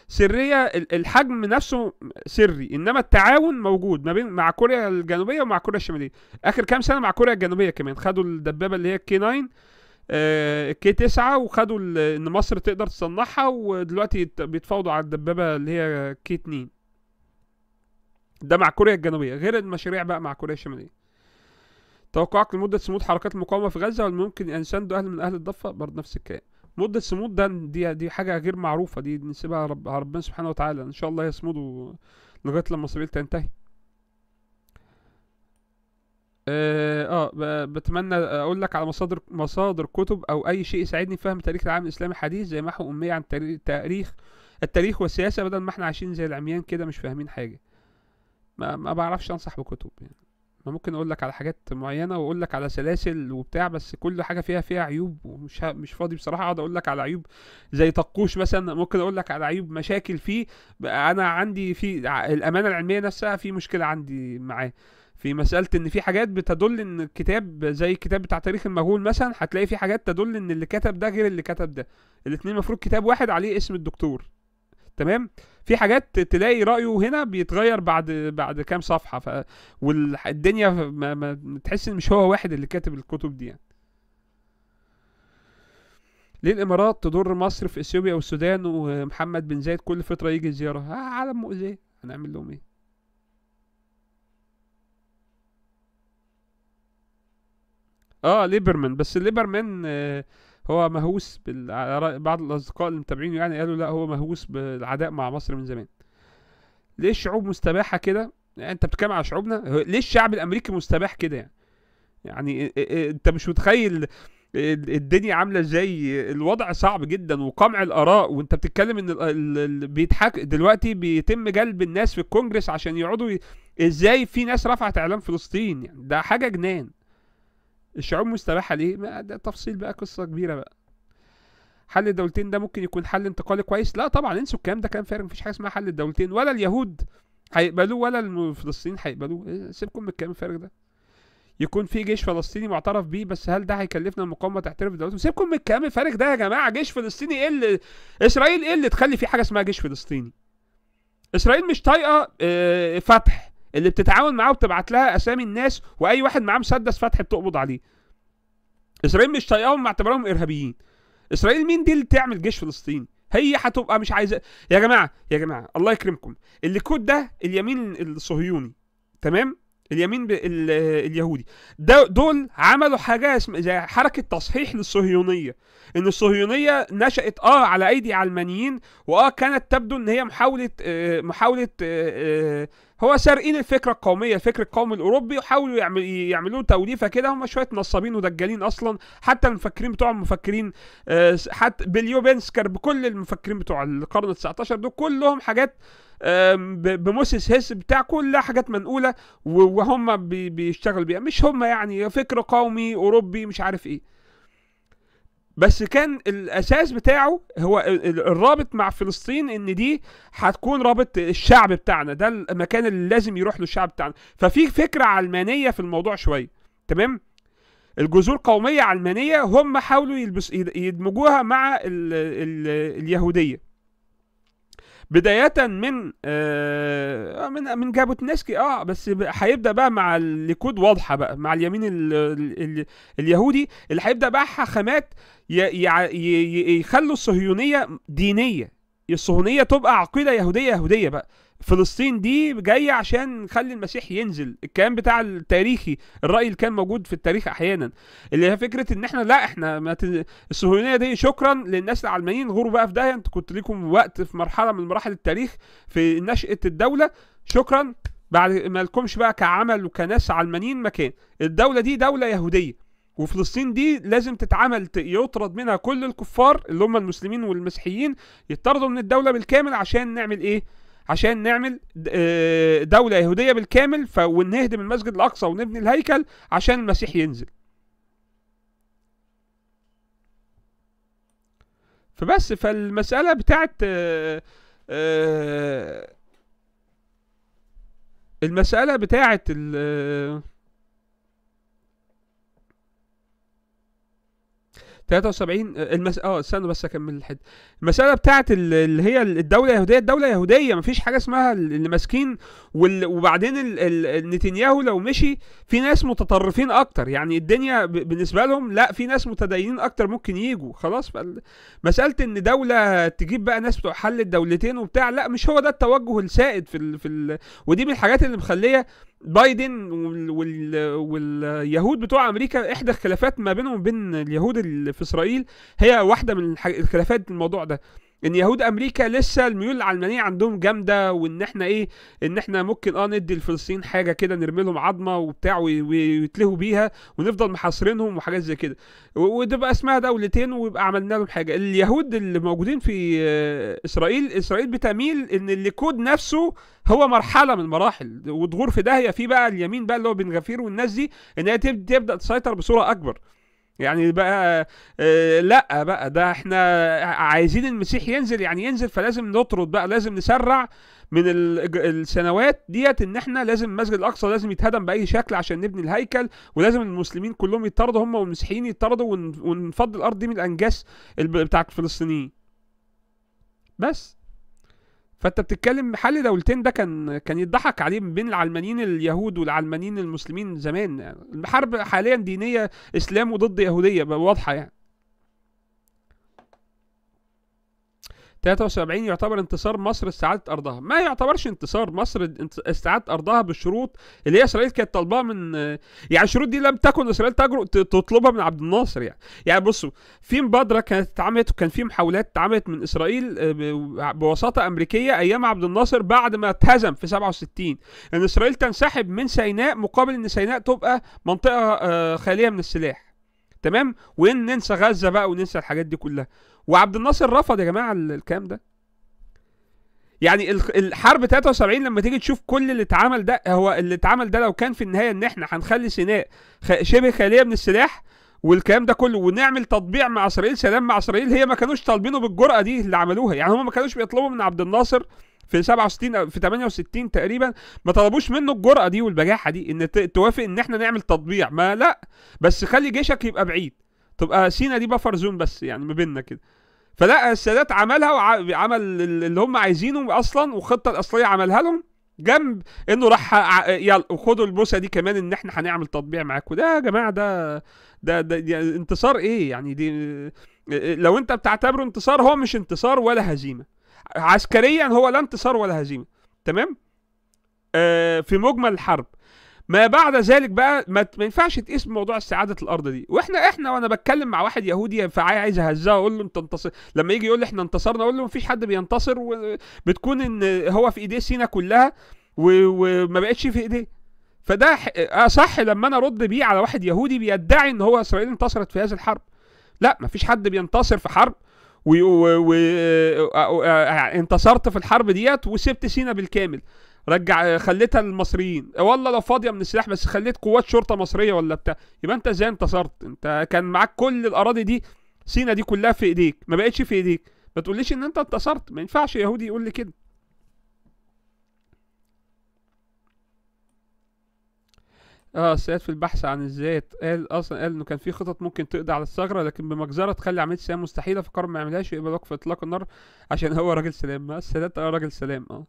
سريه الحجم نفسه سري انما التعاون موجود ما بين مع كوريا الجنوبيه ومع كوريا الشماليه اخر كام سنه مع كوريا الجنوبيه كمان خدوا الدبابه اللي هي الكي 9 كي 9 وخدوا ان مصر تقدر تصنعها ودلوقتي بيتفاوضوا على الدبابه اللي هي كي 2 ده مع كوريا الجنوبية غير المشاريع بقى مع كوريا الشمالية توقعك لمدة صمود حركات المقاومة في غزة والممكن أن ينسندوا أهل من أهل الضفة برضه نفس الكلام مدة صمود ده دي دي حاجة غير معروفة دي نسيبها رب ربنا سبحانه وتعالى إن شاء الله يصمدوا لغاية لما إسرائيل تنتهي اه, آه، بتمنى اقول لك على مصادر مصادر كتب او اي شيء يساعدني في فهم تاريخ العالم الاسلامي الحديث زي محو اميه عن تاريخ التاريخ والسياسه بدل ما احنا عايشين زي العميان كده مش فاهمين حاجه ما, ما بعرفش انصح بكتب يعني ما ممكن اقول لك على حاجات معينه واقول لك على سلاسل وبتاع بس كل حاجه فيها فيها عيوب ومش مش فاضي بصراحه اقعد اقول لك على عيوب زي طقوش مثلا ممكن اقول لك على عيوب مشاكل فيه انا عندي في الامانه العلميه نفسها في مشكله عندي معاه في مساله ان في حاجات بتدل ان الكتاب زي الكتاب بتاع تاريخ المجهول مثلا هتلاقي في حاجات تدل ان اللي كتب ده غير اللي كتب ده الاثنين المفروض كتاب واحد عليه اسم الدكتور تمام في حاجات تلاقي رايه هنا بيتغير بعد بعد كام صفحه ف والدنيا ما, ما تحس ان مش هو واحد اللي كاتب الكتب دي يعني. ليه الامارات تضر مصر في اثيوبيا والسودان ومحمد بن زايد كل فتره يجي زياره آه عالم مؤذيه هنعمل لهم ايه اه ليبرمان بس ليبرمان آه هو مهووس بال... بعض الاصدقاء اللي متابعينه يعني قالوا لا هو مهووس بالعداء مع مصر من زمان ليه الشعوب مستباحه كده يعني انت بتتكلم على شعوبنا ليه الشعب الامريكي مستباح كده يعني يعني انت مش متخيل الدنيا عامله ازاي الوضع صعب جدا وقمع الاراء وانت بتتكلم ان بيتحك دلوقتي بيتم جلب الناس في الكونجرس عشان يقعدوا ازاي في ناس رفعت اعلام فلسطين يعني ده حاجه جنان الشعوب مستباحة ليه؟ ما ده تفصيل بقى قصة كبيرة بقى حل الدولتين ده ممكن يكون حل انتقالي كويس لا طبعا انسوا الكلام ده كلام فارغ مفيش حاجة اسمها حل الدولتين ولا اليهود هيقبلوه ولا الفلسطينيين هيقبلوه إيه، سيبكم من الكلام الفارغ ده يكون في جيش فلسطيني معترف بيه بس هل ده هيكلفنا المقاومه تعترف بدولته سيبكم من الكلام الفارغ ده يا جماعه جيش فلسطيني ايه اللي اسرائيل ايه اللي تخلي في حاجه اسمها جيش فلسطيني اسرائيل مش طايقه آه، فتح اللي بتتعاون معاه وبتبعت لها اسامي الناس واي واحد معاه مسدس فتح بتقبض عليه اسرائيل مش طايقاهم اعتبارهم ارهابيين اسرائيل مين دي اللي تعمل جيش فلسطيني هي هتبقى مش عايزه يا جماعه يا جماعه الله يكرمكم كود ده اليمين الصهيوني تمام اليمين ب... ال... اليهودي ده دول عملوا حاجه اسم... زي حركه تصحيح للصهيونيه ان الصهيونيه نشات اه على ايدي علمانيين واه كانت تبدو ان هي محاوله آه، محاوله آه، آه، هو سارقين الفكره القوميه الفكر القومي الاوروبي وحاولوا يعمل يعملوا توليفه كده هم شويه نصابين ودجالين اصلا حتى المفكرين بتوع المفكرين آه، حتى بليوبنسكر بكل المفكرين بتوع القرن ال 19 دول كلهم حاجات بموسيس هيس بتاع كل حاجات منقوله وهم بيشتغلوا بيها مش هم يعني فكر قومي اوروبي مش عارف ايه بس كان الاساس بتاعه هو الرابط مع فلسطين ان دي هتكون رابط الشعب بتاعنا ده المكان اللي لازم يروح له الشعب بتاعنا ففي فكره علمانيه في الموضوع شويه تمام الجذور قوميه علمانيه هم حاولوا يلبس يدمجوها مع الـ الـ اليهوديه بداية من آه من من جابوتنسكي اه بس هيبدا بقى مع الليكود واضحة بقى مع اليمين الـ الـ الـ اليهودي اللي هيبدا بقى حخامات يخلوا الصهيونية دينية الصهيونيه تبقى عقيده يهوديه يهوديه بقى فلسطين دي جايه عشان نخلي المسيح ينزل الكلام بتاع التاريخي الراي اللي كان موجود في التاريخ احيانا اللي هي فكره ان احنا لا احنا الصهيونيه دي شكرا للناس العلمانيين غوروا بقى في ده انتوا كنت ليكم وقت في مرحله من مراحل التاريخ في نشاه الدوله شكرا بعد ما لكمش بقى كعمل وكناس علمانيين مكان الدوله دي دوله يهوديه وفلسطين دي لازم تتعمل يطرد منها كل الكفار اللي هم المسلمين والمسيحيين يطردوا من الدوله بالكامل عشان نعمل ايه عشان نعمل آه، دولة يهودية بالكامل ونهدم المسجد الأقصى ونبني الهيكل عشان المسيح ينزل فبس فالمسألة بتاعت آه، آه، المسألة بتاعت 73 آه، المس... اه استنى بس اكمل الحته المساله بتاعت اللي هي الدوله اليهوديه الدوله اليهوديه مفيش حاجه اسمها اللي ماسكين وال... وبعدين ال... ال... نتنياهو لو مشي في ناس متطرفين اكتر يعني الدنيا ب... بالنسبه لهم لا في ناس متدينين اكتر ممكن يجوا خلاص بقى... مساله ان دوله تجيب بقى ناس بتوع حل الدولتين وبتاع لا مش هو ده التوجه السائد في ال... في ال... ودي من الحاجات اللي مخليه بايدن وال... واليهود بتوع امريكا احدى الخلافات ما بينهم وبين اليهود اللي في اسرائيل هي واحده من الخلافات الموضوع ده ان يهود امريكا لسه الميول العلمانيه عندهم جامده وان احنا ايه ان احنا ممكن اه ندي لفلسطين حاجه كده نرمي لهم عظمه وبتاع ويتلهوا بيها ونفضل محاصرينهم وحاجات زي كده وتبقى اسمها دولتين ويبقى عملنا لهم حاجه اليهود اللي موجودين في آه، اسرائيل اسرائيل بتميل ان الليكود نفسه هو مرحله من المراحل وتغور في داهيه في بقى اليمين بقى اللي هو بن غفير والناس دي ان هي تبدا تسيطر بصوره اكبر يعني بقى آه لا بقى ده احنا عايزين المسيح ينزل يعني ينزل فلازم نطرد بقى لازم نسرع من السنوات ديت ان احنا لازم المسجد الاقصى لازم يتهدم باي شكل عشان نبني الهيكل ولازم المسلمين كلهم يطردوا هم والمسيحيين يطردوا ونفضي الارض دي من الانجاس بتاع الفلسطينيين بس فانت بتتكلم حل دولتين ده كان كان يضحك عليه بين العلمانيين اليهود والعلمانيين المسلمين زمان يعني الحرب حاليا دينيه اسلام وضد يهوديه واضحه يعني 73 يعتبر انتصار مصر استعادة أرضها ما يعتبرش انتصار مصر استعادة أرضها بالشروط اللي هي إسرائيل كانت طالباها من يعني الشروط دي لم تكن إسرائيل تجرؤ تطلبها من عبد الناصر يعني يعني بصوا في مبادرة كانت اتعملت وكان في محاولات اتعملت من إسرائيل آه، بوساطة أمريكية أيام عبد الناصر بعد ما اتهزم في 67 أن إسرائيل تنسحب من سيناء مقابل أن سيناء تبقى منطقة آه، خالية من السلاح تمام وننسى غزه بقى وننسى الحاجات دي كلها وعبد الناصر رفض يا جماعه الكلام ده يعني الحرب 73 لما تيجي تشوف كل اللي اتعمل ده هو اللي اتعمل ده لو كان في النهايه ان احنا هنخلي سيناء شبه خاليه من السلاح والكلام ده كله ونعمل تطبيع مع اسرائيل سلام مع اسرائيل هي ما كانوش طالبينه بالجرأه دي اللي عملوها يعني هم ما كانوش بيطلبوا من عبد الناصر في 67 في 68 تقريبا ما طلبوش منه الجرأه دي والبجاحه دي ان توافق ان احنا نعمل تطبيع ما لا بس خلي جيشك يبقى بعيد تبقى سينا دي بفر زون بس يعني ما بيننا كده فلا السادات عملها وعمل اللي هم عايزينه اصلا والخطه الاصليه عملها لهم جنب انه راح يلا وخدوا البوسه دي كمان ان احنا هنعمل تطبيع معاكم ده يا جماعه ده ده, ده انتصار ايه يعني دي إيه، إيه، لو انت بتعتبره انتصار هو مش انتصار ولا هزيمه عسكريا هو لا انتصار ولا هزيمه تمام آه في مجمل الحرب ما بعد ذلك بقى ما ينفعش تقيس موضوع استعاده الارض دي واحنا احنا وانا بتكلم مع واحد يهودي فعايز اهزها اقول له انت انتصر لما يجي يقول لي احنا انتصرنا اقول له فيش حد بينتصر بتكون ان هو في ايديه سينا كلها وما بقتش في ايديه فده آه، صح لما انا ارد بيه على واحد يهودي بيدعي ان هو اسرائيل انتصرت في هذه الحرب لا ما فيش حد بينتصر في حرب وانتصرت آه، آه، آه، في الحرب ديت وسبت سينا بالكامل رجع خليتها للمصريين والله لو فاضيه من السلاح بس خليت قوات شرطه مصريه ولا بتاع يبقى انت ازاي انتصرت انت كان معاك كل الاراضي دي سينا دي كلها في ايديك ما بقتش في ايديك ما تقوليش ان انت انتصرت ما ينفعش يهودي يقول لي كده اه السياد في البحث عن الذات قال اصلا قال انه كان في خطط ممكن تقضي على الثغره لكن بمجزره تخلي عمليه سلام مستحيله فقرر ما يعملهاش ويبقى وقف اطلاق النار عشان هو راجل سلام ما السادات اه راجل سلام اه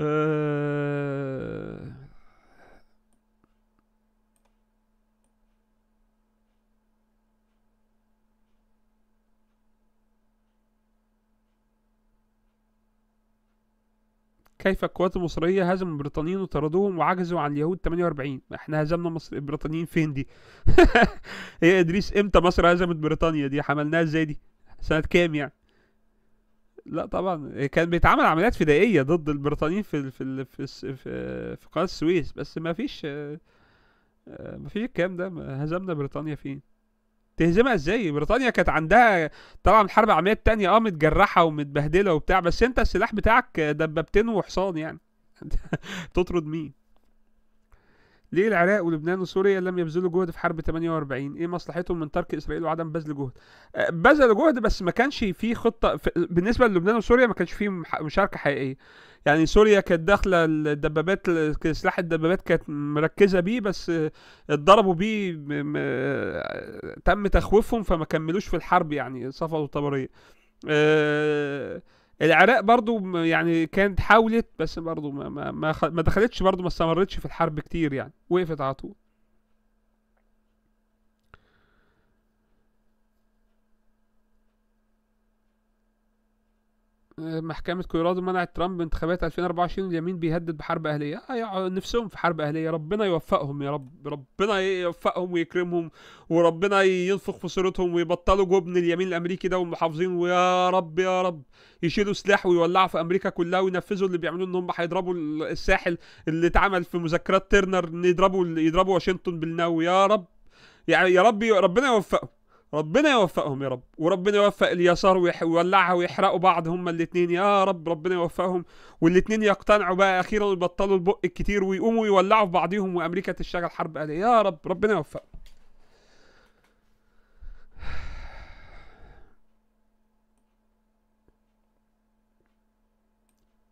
آه كيف القوات المصرية هزموا البريطانيين وطردوهم وعجزوا عن اليهود 48 احنا هزمنا مصر البريطانيين فين دي هي ادريس امتى مصر هزمت بريطانيا دي حملناها ازاي دي سنة كام يعني لا طبعا كان بيتعمل عمليات فدائية ضد البريطانيين في ال في ال في ال في, في قناة السويس بس ما فيش آه، آه، ما فيش الكلام ده هزمنا بريطانيا فين تهزمها ازاي بريطانيا كانت عندها طبعا الحرب العالميه الثانيه اه متجرحه ومتبهدله وبتاع بس انت السلاح بتاعك دبابتين وحصان يعني تطرد مين ليه العراق ولبنان وسوريا لم يبذلوا جهد في حرب 48 ايه مصلحتهم من ترك اسرائيل وعدم بذل جهد آه، بذلوا جهد بس ما كانش فيه خطه في بالنسبه للبنان وسوريا ما كانش فيه مشاركه حقيقيه يعني سوريا كانت داخله الدبابات سلاح الدبابات كانت مركزه بيه بس آه، اتضربوا بيه م... م... آه، تم تخويفهم فما كملوش في الحرب يعني صفقه طبريه أه العراق برضو يعني كانت حاولت بس برضو ما ما ما, دخلتش برضو ما استمرتش في الحرب كتير يعني وقفت على طول محكمة كولورادو منعت ترامب من انتخابات 2024 اليمين بيهدد بحرب أهلية آه، آه، نفسهم في حرب أهلية ربنا يوفقهم يا رب ربنا يوفقهم ويكرمهم وربنا ينفخ في صورتهم ويبطلوا جبن اليمين الأمريكي ده والمحافظين ويا رب يا رب يشيلوا سلاح ويولعوا في أمريكا كلها وينفذوا اللي بيعملوه إن هم هيضربوا الساحل اللي اتعمل في مذكرات تيرنر يضربوا يضربوا واشنطن بالنو يا رب يعني يا رب ربنا يوفقهم ربنا يوفقهم يا رب وربنا يوفق اليسار ويولعها ويحرقوا بعض هما الاثنين يا رب ربنا يوفقهم والاثنين يقتنعوا بقى اخيرا ويبطلوا البق الكتير ويقوموا يولعوا في بعضهم وامريكا تشتغل حرب اهليه يا رب ربنا يوفقهم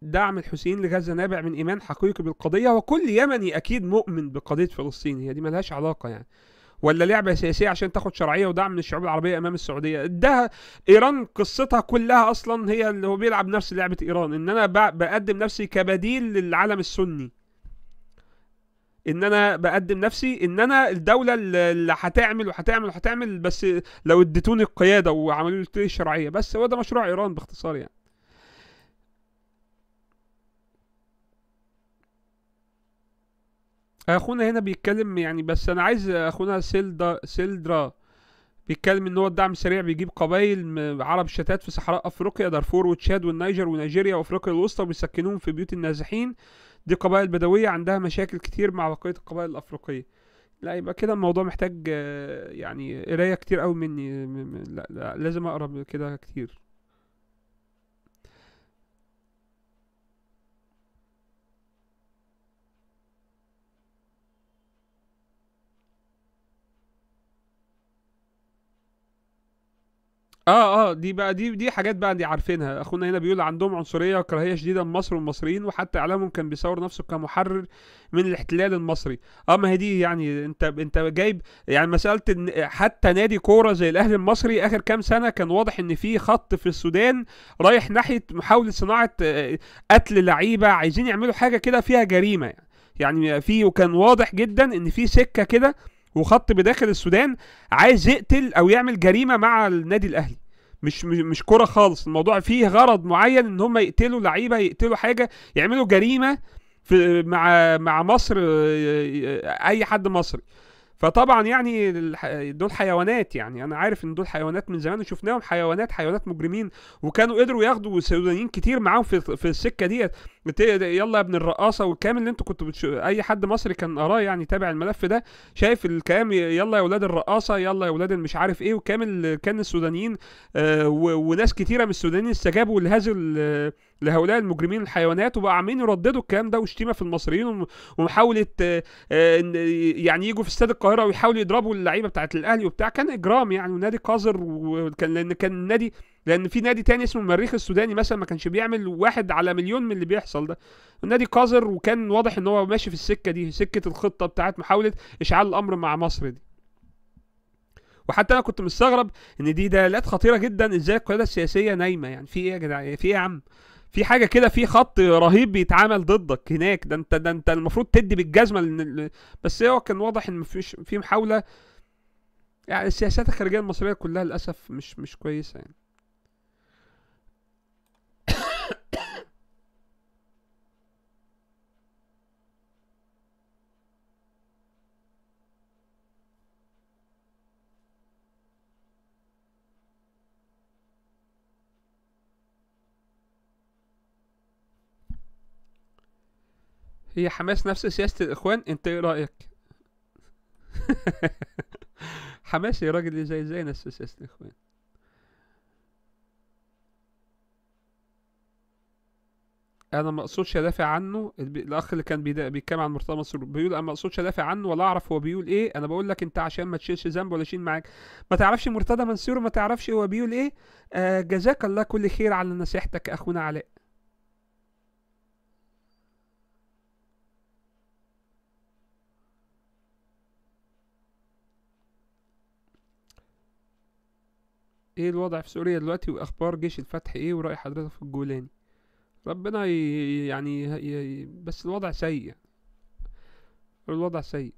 دعم الحوثيين لغزة نابع من إيمان حقيقي بالقضية وكل يمني أكيد مؤمن بقضية فلسطين هي دي ملهاش علاقة يعني ولا لعبه سياسيه عشان تاخد شرعيه ودعم من الشعوب العربيه امام السعوديه ده ايران قصتها كلها اصلا هي اللي هو بيلعب نفس لعبه ايران ان انا بقدم نفسي كبديل للعالم السني ان انا بقدم نفسي ان انا الدوله اللي هتعمل وهتعمل وهتعمل بس لو اديتوني القياده وعملوا لي الشرعيه بس هو ده مشروع ايران باختصار يعني اخونا هنا بيتكلم يعني بس انا عايز اخونا سيلدا سيلدرا بيتكلم ان هو الدعم السريع بيجيب قبائل عرب شتات في صحراء افريقيا دارفور وتشاد والنيجر ونيجيريا وافريقيا الوسطى وبيسكنوهم في بيوت النازحين دي قبائل بدويه عندها مشاكل كتير مع بقيه القبائل الافريقيه لا يبقى كده الموضوع محتاج يعني قرايه كتير قوي مني لا, لا لازم اقرا كده كتير اه اه دي بقى دي دي حاجات بقى دي عارفينها اخونا هنا بيقول عندهم عنصريه وكراهيه شديده لمصر والمصريين وحتى اعلامهم كان بيصور نفسه كمحرر من الاحتلال المصري اه ما هي دي يعني انت انت جايب يعني مساله ان حتى نادي كوره زي الاهلي المصري اخر كام سنه كان واضح ان في خط في السودان رايح ناحيه محاوله صناعه آه، قتل لعيبه عايزين يعملوا حاجه كده فيها جريمه يعني يعني في وكان واضح جدا ان في سكه كده وخط بداخل السودان عايز يقتل او يعمل جريمه مع النادي الاهلي مش مش كره خالص الموضوع فيه غرض معين ان هم يقتلوا لعيبه يقتلوا حاجه يعملوا جريمه في مع مع مصر اي حد مصري فطبعا يعني دول حيوانات يعني انا عارف ان دول حيوانات من زمان وشفناهم حيوانات حيوانات مجرمين وكانوا قدروا ياخدوا سودانيين كتير معاهم في في السكه ديت يلا يا ابن الرقاصه والكلام اللي انتوا كنتوا بتشو... اي حد مصري كان قراه يعني تابع الملف ده شايف الكلام يلا يا اولاد الرقاصه يلا يا اولاد المش عارف ايه والكلام اللي كان السودانيين آه و... وناس كتيره من السودانيين استجابوا لهذا لهؤلاء المجرمين الحيوانات وبقى عاملين يرددوا الكلام ده وشتيمه في المصريين ومحاوله آه، آه، يعني يجوا في استاد القاهره ويحاولوا يضربوا اللعيبه بتاعه الاهلي وبتاع كان اجرام يعني ونادي قذر وكان لان كان النادي لان في نادي تاني اسمه المريخ السوداني مثلا ما كانش بيعمل واحد على مليون من اللي بيحصل ده النادي قذر وكان واضح ان هو ماشي في السكه دي سكه الخطه بتاعت محاوله اشعال الامر مع مصر دي وحتى انا كنت مستغرب ان دي دلالات خطيره جدا ازاي القياده السياسيه نايمه يعني في ايه يا جدعان في ايه يا عم في حاجه كده في خط رهيب بيتعامل ضدك هناك ده انت ده انت المفروض تدي بالجزمه بس هو كان واضح ان مفيش في محاوله يعني السياسات الخارجيه المصريه كلها للاسف مش مش كويسه يعني هي حماس نفس سياسة الإخوان أنت إيه رأيك؟ حماس يا راجل زي زي نفس سياسة الإخوان انا ما اقصدش ادافع عنه الاخ اللي كان بيتكلم عن مرتضى منصور بيقول انا ما اقصدش ادافع عنه ولا اعرف هو بيقول ايه انا بقول لك انت عشان ما تشيلش ذنب ولا شيل معاك ما تعرفش مرتضى منصور ما تعرفش هو بيقول ايه آه جزاك الله كل خير على نصيحتك اخونا علاء ايه الوضع في سوريا دلوقتي واخبار جيش الفتح ايه ورأي حضرتك في الجولاني ربنا يعني بس الوضع سيء الوضع سيء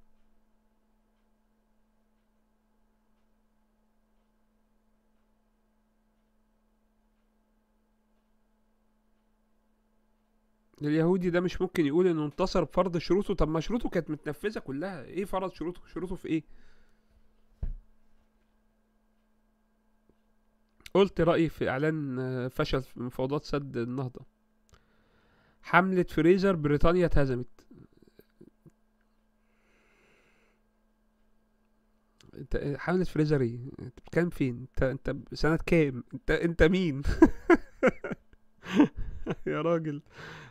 اليهودي ده مش ممكن يقول انه انتصر بفرض شروطه طب ما شروطه كانت متنفذه كلها ايه فرض شروطه شروطه في ايه قلت رأيي في إعلان آه، فشل في مفاوضات سد النهضة حملة فريزر بريطانيا اتهزمت انت آه، حملة فريزر ايه؟ انت بتتكلم فين؟ انت انت سنة كام؟ انت انت مين؟ يا راجل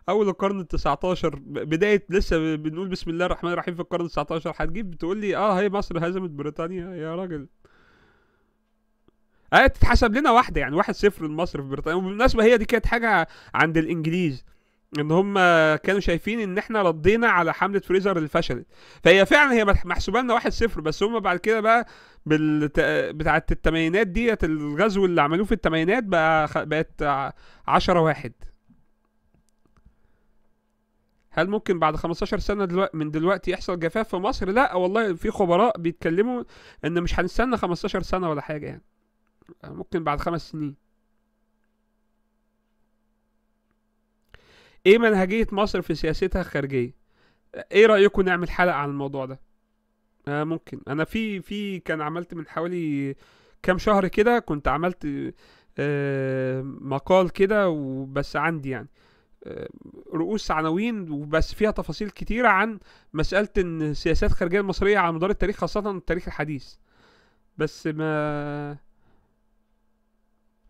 اول القرن ال19 بدايه لسه بنقول بسم الله الرحمن الرحيم في القرن ال19 هتجيب تقول لي اه هي مصر هزمت بريطانيا يا راجل اه تتحسب لنا واحده يعني واحد صفر لمصر في بريطانيا وبالمناسبه هي دي كانت حاجه عند الانجليز ان هم كانوا شايفين ان احنا ردينا على حمله فريزر اللي فشلت فهي فعلا هي محسوبه لنا 1-0 بس هم بعد كده بقى بالت... بتاعه الثمانينات ديت الغزو اللي عملوه في الثمانينات بقى بقت 10 واحد هل ممكن بعد 15 سنه دلوقتي من دلوقتي يحصل جفاف في مصر لا والله في خبراء بيتكلموا ان مش هنستنى 15 سنه ولا حاجه يعني آه، ممكن بعد خمس سنين ايه منهجية مصر في سياستها الخارجية آه، ايه رأيكم نعمل حلقة عن الموضوع ده آه ممكن انا في في كان عملت من حوالي كام شهر كده كنت عملت آه مقال كده وبس عندي يعني آه، رؤوس عناوين وبس فيها تفاصيل كتيرة عن مسألة ان السياسات الخارجية المصرية على مدار التاريخ خاصة التاريخ الحديث بس ما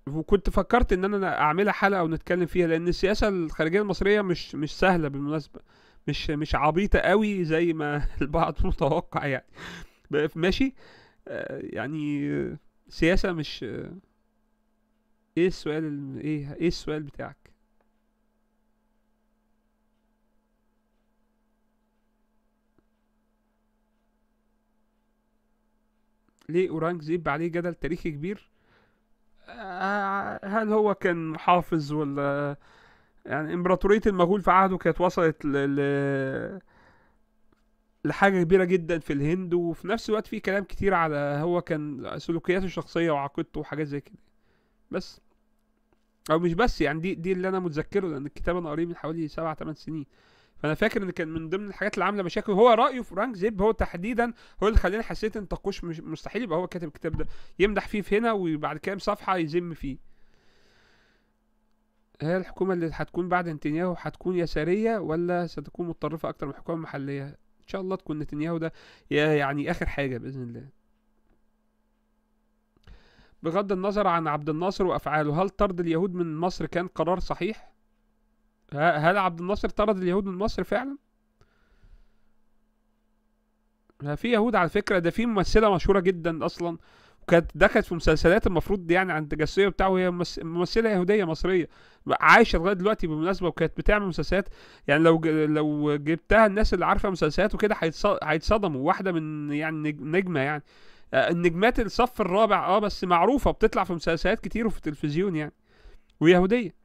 وكنت فكرت ان انا اعملها حلقه ونتكلم فيها لان السياسه الخارجيه المصريه مش مش سهله بالمناسبه مش مش عبيطه قوي زي ما البعض متوقع يعني ماشي آه، يعني سياسه مش ايه السؤال ال... ايه ايه السؤال بتاعك ليه اورانج زيب عليه جدل تاريخي كبير آه، هل هو كان محافظ ولا يعني امبراطوريه المغول في عهده كانت وصلت ل لحاجة كبيرة جدا في الهند وفي نفس الوقت في كلام كتير على هو كان سلوكياته الشخصية وعقيدته وحاجات زي كده بس أو مش بس يعني دي دي اللي أنا متذكره لأن الكتاب أنا قريب من حوالي سبع تمن سنين فانا فاكر ان كان من ضمن الحاجات اللي عامله مشاكل هو رايه في رانك زيب هو تحديدا هو اللي خلاني حسيت ان طقوش مستحيل يبقى هو كاتب الكتاب ده يمدح فيه في هنا وبعد كام صفحه يذم فيه هل الحكومة اللي هتكون بعد نتنياهو هتكون يسارية ولا ستكون متطرفة أكتر من الحكومة المحلية؟ إن شاء الله تكون نتنياهو ده يعني آخر حاجة بإذن الله. بغض النظر عن عبد الناصر وأفعاله، هل طرد اليهود من مصر كان قرار صحيح؟ هل عبد الناصر طرد اليهود من مصر فعلا؟ في يهود على فكرة ده في ممثلة مشهورة جدا أصلا وكانت دخلت في مسلسلات المفروض يعني عن التجسسية وبتاع وهي ممثلة يهودية مصرية عايشة لغاية دلوقتي بالمناسبة وكانت بتعمل مسلسلات يعني لو لو جبتها الناس اللي عارفة مسلسلات وكده هيتصدموا واحدة من يعني نجمة يعني آه، النجمات الصف الرابع اه بس معروفة بتطلع في مسلسلات كتير وفي التلفزيون يعني ويهودية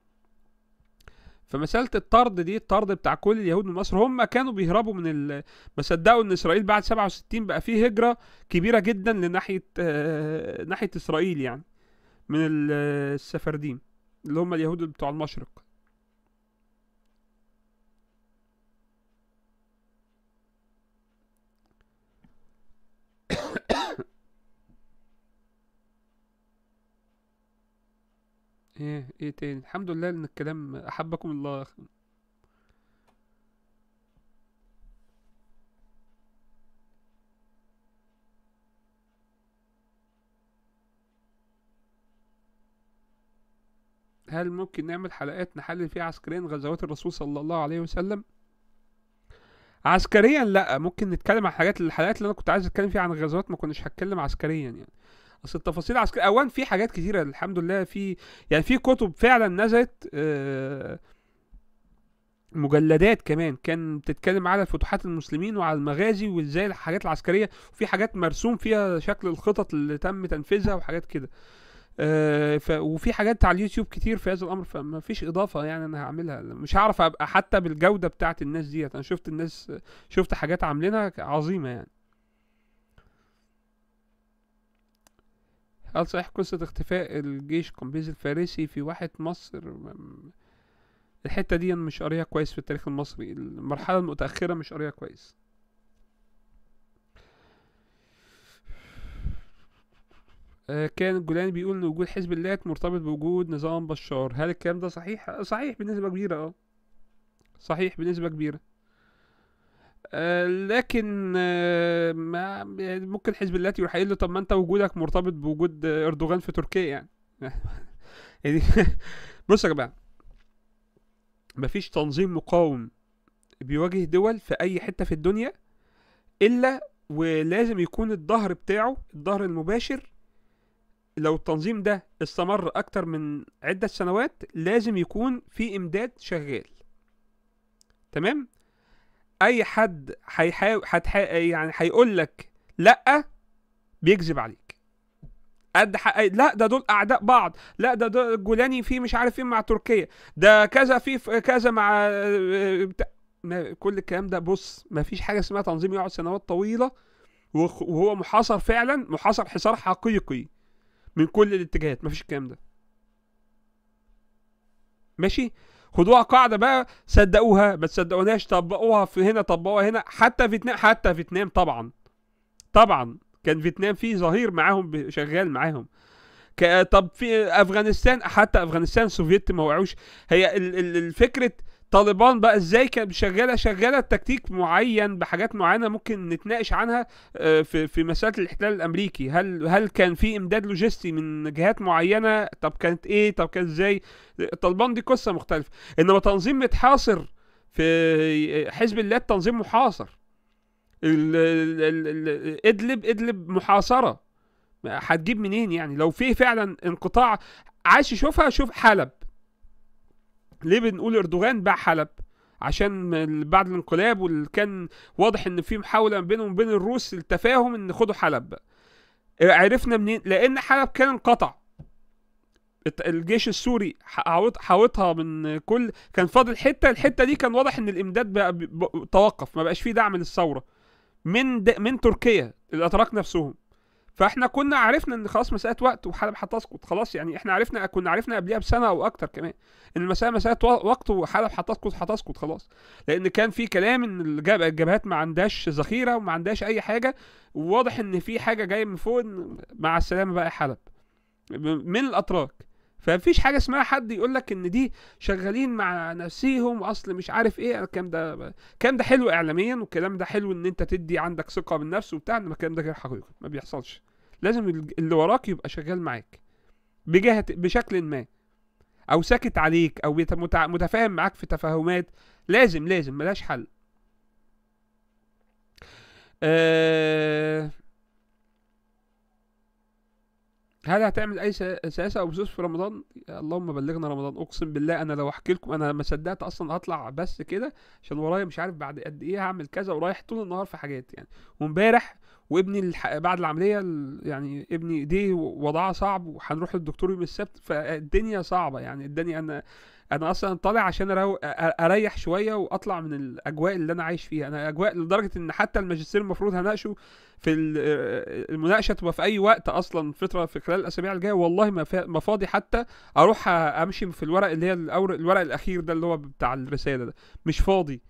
فمساله الطرد دي الطرد بتاع كل اليهود من مصر هم كانوا بيهربوا من ال... ما صدقوا ان اسرائيل بعد 67 بقى فيه هجره كبيره جدا لناحيه آه، ناحيه اسرائيل يعني من آه، السفرديم اللي هم اليهود بتوع المشرق ايه ايه تاني الحمد لله ان الكلام احبكم الله يا أخي. هل ممكن نعمل حلقات نحلل فيها عسكريا غزوات الرسول صلى الله عليه وسلم عسكريا لا ممكن نتكلم عن حاجات الحلقات اللي انا كنت عايز اتكلم فيها عن الغزوات ما كناش هتكلم عسكريا يعني اصل التفاصيل العسكريه اولا في حاجات كتيره الحمد لله في يعني في كتب فعلا نزلت آه، مجلدات كمان كان بتتكلم على فتوحات المسلمين وعلى المغازي وازاي الحاجات العسكريه وفي حاجات مرسوم فيها شكل الخطط اللي تم تنفيذها وحاجات كده آه ف... وفي حاجات على اليوتيوب كتير في هذا الامر فما فيش اضافه يعني انا هعملها مش هعرف ابقى حتى بالجوده بتاعت الناس ديت انا شفت الناس شفت حاجات عاملينها عظيمه يعني هل صحيح قصة اختفاء الجيش قمبيز الفارسي في واحة مصر الحتة دي مش قاريها كويس في التاريخ المصري المرحلة المتأخرة مش قاريها كويس آه، كان الجولاني بيقول ان وجود حزب الله مرتبط بوجود نظام بشار هل الكلام ده صحيح صحيح بنسبه كبيره اه صحيح بنسبه كبيره آه، لكن آه، ما يعني ممكن حزب الله يحيل له طب ما انت وجودك مرتبط بوجود اردوغان في تركيا يعني يعني بصوا يا جماعه مفيش تنظيم مقاوم بيواجه دول في اي حته في الدنيا الا ولازم يكون الظهر بتاعه الظهر المباشر لو التنظيم ده استمر اكتر من عده سنوات لازم يكون في امداد شغال تمام اي حد هيحاول حتح... يعني هيقول لك لا بيكذب عليك قد حق... لا ده دول اعداء بعض لا ده دول جولاني في مش عارف فين إيه مع تركيا ده كذا في كذا مع بتا... ما... كل الكلام ده بص ما فيش حاجه اسمها تنظيم يقعد سنوات طويله وهو محاصر فعلا محاصر حصار حقيقي من كل الاتجاهات ما فيش الكلام ده ماشي خدوها قاعده بقى صدقوها ما تصدقوناش طبقوها في هنا طبقوها هنا حتى فيتنام حتى فيتنام طبعا طبعا كان فيتنام فيه ظهير معاهم شغال معاهم طب في افغانستان حتى افغانستان السوفيت ما وقعوش هي الفكره طالبان بقى ازاي كانت شغاله شغاله بتكتيك معين بحاجات معينه ممكن نتناقش عنها آه، في في مساله الاحتلال الامريكي هل هل كان في امداد لوجستي من جهات معينه طب كانت ايه طب كانت ازاي طالبان دي قصه مختلفه انما تنظيم متحاصر في حزب الله التنظيم محاصر ادلب ادلب محاصره هتجيب منين يعني لو في فعلا انقطاع عايز يشوفها شوف حلب ليه بنقول اردوغان باع حلب عشان بعد الانقلاب وكان واضح ان في محاوله بينهم وبين الروس للتفاهم ان خدوا حلب آه، عرفنا منين لان حلب كان انقطع الجيش السوري حاوطها من كل كان فاضل حته الحته دي كان واضح ان الامداد بقى توقف ما بقاش فيه دعم للثوره من من تركيا الاتراك نفسهم فاحنا كنا عرفنا ان خلاص مساله وقت وحلب هتسقط خلاص يعني احنا عرفنا كنا عرفنا قبلها بسنه او اكتر كمان ان المساله مساله وقت وحلب هتسقط هتسقط خلاص لان كان في كلام ان الجبهات ما عندهاش ذخيره وما عندهاش اي حاجه وواضح ان في حاجه جايه من فوق مع السلامه بقى حلب من الاتراك فمفيش حاجه اسمها حد يقول لك ان دي شغالين مع نفسيهم اصل مش عارف ايه الكلام ده الكلام ده حلو اعلاميا والكلام ده حلو ان انت تدي عندك ثقه بالنفس وبتاع انما الكلام ده غير حقيقي ما بيحصلش لازم اللي وراك يبقى شغال معاك بجهه بشكل ما او ساكت عليك او متفاهم معاك في تفاهمات لازم لازم ملاش حل أه هل هتعمل اي سياسه او بزوز في رمضان اللهم بلغنا رمضان اقسم بالله انا لو احكي لكم انا ما صدقت اصلا هطلع بس كده عشان ورايا مش عارف بعد قد ايه هعمل كذا ورايح طول النهار في حاجات يعني وامبارح وابني الح... بعد العمليه يعني ابني ايديه وضعها صعب وهنروح للدكتور يوم السبت فالدنيا صعبه يعني الدنيا انا انا اصلا طالع عشان اريح شويه واطلع من الاجواء اللي انا عايش فيها انا اجواء لدرجه ان حتى الماجستير المفروض هناقشه في آه، المناقشه تبقى في اي وقت اصلا فتره في خلال الاسابيع الجايه والله ما فاضي حتى اروح امشي في الورق اللي هي الورق الاخير ده اللي هو بتاع الرساله ده مش فاضي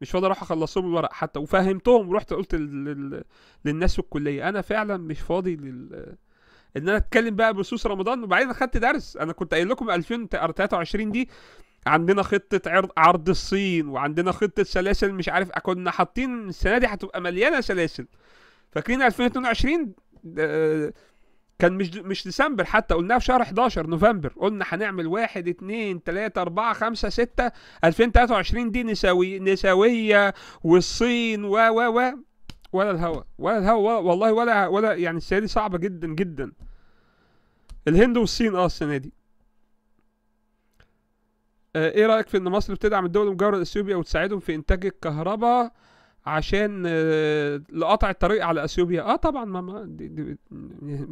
مش فاضي اروح اخلص لهم الورق حتى وفهمتهم ورحت قلت للناس في الكليه انا فعلا مش فاضي لل... ان انا اتكلم بقى بخصوص رمضان وبعدين اخدت درس انا كنت قايل لكم 2023 دي عندنا خطة عرض عرض الصين وعندنا خطة سلاسل مش عارف كنا حاطين السنة دي هتبقى مليانة سلاسل فاكرين 2022 آه، كان مش مش ديسمبر حتى قلناها في شهر 11 نوفمبر قلنا هنعمل 1 2 3 4 5 6 2023 دي نسوي نساوية والصين و و و ولا الهوا ولا الهوا والله ولا ولا يعني السنه دي صعبه جدا جدا الهند والصين اه السنه دي آه ايه رايك في ان مصر بتدعم الدول المجاوره لاثيوبيا وتساعدهم في انتاج الكهرباء عشان آه لقطع الطريق على اثيوبيا اه طبعا ما دي, دي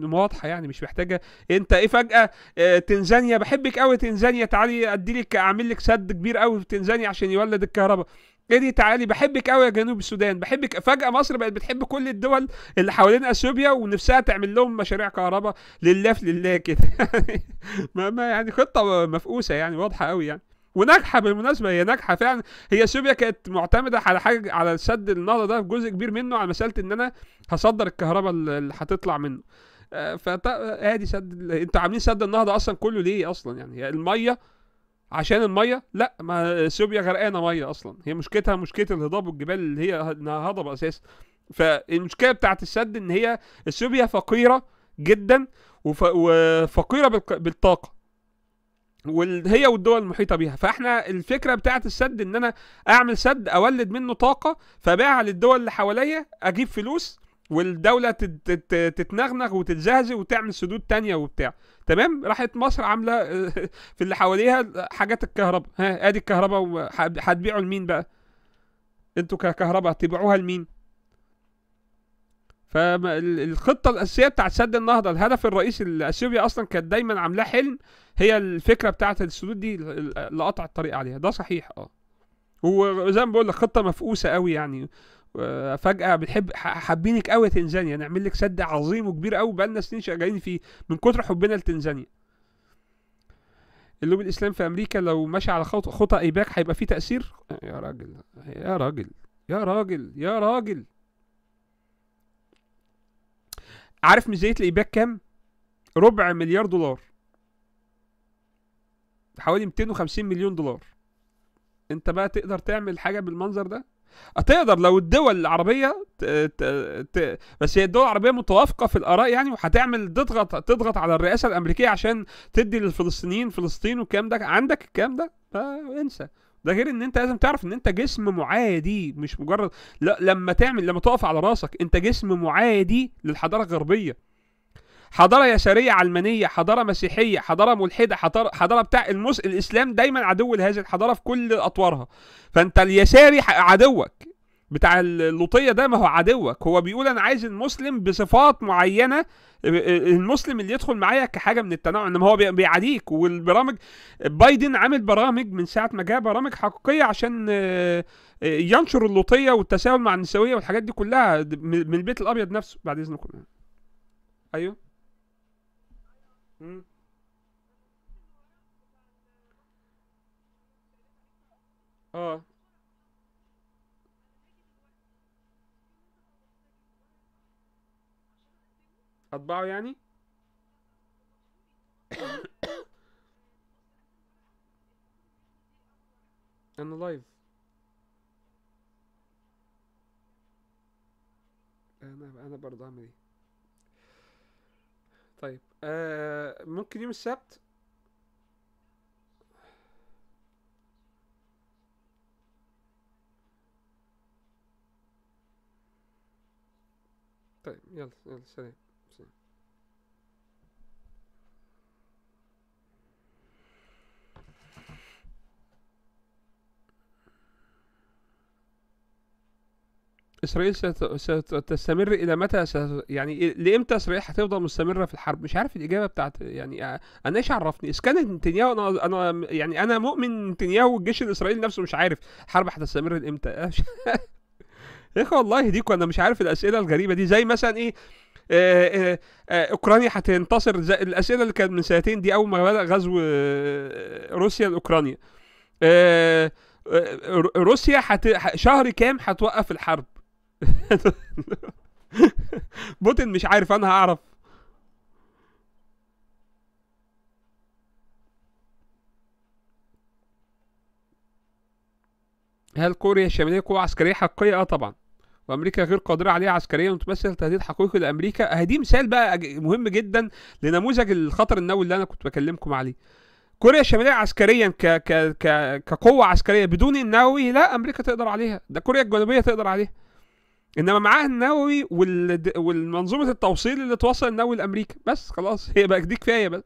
واضحه يعني مش محتاجه انت ايه فجاه آه تنزانيا بحبك قوي تنزانيا تعالي ادي لك اعمل لك سد كبير قوي في تنزانيا عشان يولد الكهرباء ايدي تعالي بحبك قوي يا جنوب السودان بحبك فجاه مصر بقت بتحب كل الدول اللي حوالين اثيوبيا ونفسها تعمل لهم مشاريع كهرباء لله لله كده ما يعني خطه مفقوسه يعني واضحه قوي يعني وناجحه بالمناسبه هي ناجحه فعلا هي اثيوبيا كانت معتمده على حاجه على سد النهضه ده جزء كبير منه على مساله ان انا هصدر الكهرباء اللي هتطلع منه فادي سد انتوا عاملين سد النهضه اصلا كله ليه اصلا يعني الميه عشان الميه لا ما اثيوبيا غرقانه ميه اصلا هي مشكلتها مشكله الهضاب والجبال اللي هي انها هضبه اساسا فالمشكله بتاعت السد ان هي اثيوبيا فقيره جدا وف... وفقيره بال... بالطاقه وهي والدول المحيطه بيها فاحنا الفكره بتاعت السد ان انا اعمل سد اولد منه طاقه فبيعها للدول اللي حواليا اجيب فلوس والدولة تتنغنغ وتتزهزه وتعمل سدود تانية وبتاع تمام راحت مصر عاملة في اللي حواليها حاجات الكهرباء ها ادي الكهرباء هتبيعوا لمين بقى انتوا ككهرباء تبيعوها لمين فالخطة الأساسية بتاعت سد النهضة الهدف الرئيسي لأثيوبيا أصلا كانت دايما عاملاه حلم هي الفكرة بتاعت السدود دي اللي قطع الطريق عليها ده صحيح اه وزي ما بقول لك خطة مفقوسة قوي يعني فجاه بتحب حابينك قوي تنزانيا نعمل لك سد عظيم وكبير قوي بقالنا سنين شغالين فيه من كتر حبنا لتنزانيا اللوبي الاسلامي في امريكا لو ماشي على خط... خطى ايباك هيبقى فيه تاثير يا راجل يا راجل يا راجل يا راجل عارف ميزانيه الايباك كام ربع مليار دولار حوالي 250 مليون دولار انت بقى تقدر تعمل حاجه بالمنظر ده هتقدر لو الدول العربيه ت... ت... ت... بس هي الدول العربيه متوافقه في الاراء يعني وهتعمل تضغط تضغط على الرئاسه الامريكيه عشان تدي للفلسطينيين فلسطين والكلام ده عندك الكلام ده فانسى ده غير ان انت لازم تعرف ان انت جسم معادي مش مجرد لا لما تعمل لما تقف على راسك انت جسم معادي للحضاره الغربيه حضاره يساريه علمانيه حضاره مسيحيه حضاره ملحده حضاره بتاع المس... الاسلام دايما عدو لهذه الحضاره في كل اطوارها فانت اليساري عدوك بتاع اللوطيه ده ما هو عدوك هو بيقول انا عايز المسلم بصفات معينه آه، آه، المسلم اللي يدخل معايا كحاجه من التنوع انما هو بيعاديك والبرامج بايدن عامل برامج من ساعه ما جاء برامج حقيقيه عشان آه، ينشر اللوطيه والتساوي مع النسويه والحاجات دي كلها من البيت الابيض نفسه بعد اذنكم يعني. ايوه مم. اه اطبعه يعني انا لايف انا انا برضه اعمل ايه طيب آه ممكن يوم السبت طيب يلا يلا سلام إسرائيل ستستمر إلى متى ست... يعني إيه، لإمتى إسرائيل هتفضل مستمرة في الحرب مش عارف الإجابة بتاعت يعني أنا إيش عرفني إذا كان نتنياهو أنا أنا يعني أنا مؤمن نتنياهو والجيش الإسرائيلي نفسه مش عارف الحرب هتستمر لإمتى يا أخي والله يهديكم أنا مش عارف الأسئلة الغريبة دي زي مثلا إيه آه، آه، آه، اوكرانيا هتنتصر الاسئله اللي كانت من سنتين دي اول ما بدا غزو روسيا لاوكرانيا روسيا حت... شهر كام هتوقف الحرب بوتين مش عارف انا هعرف هل كوريا الشمالية قوة عسكرية حقيقية؟ اه طبعا وامريكا غير قادره عليها عسكريا وتمثل تهديد حقيقي لامريكا دي مثال بقى مهم جدا لنموذج الخطر النووي اللي انا كنت بكلمكم عليه كوريا الشماليه عسكريا ك ك ك كقوه عسكريه بدون النووي لا امريكا تقدر عليها ده كوريا الجنوبيه تقدر عليها انما معاه النووي والمنظومه التوصيل اللي توصل النووي لامريكا بس خلاص هي بقى دي كفايه بس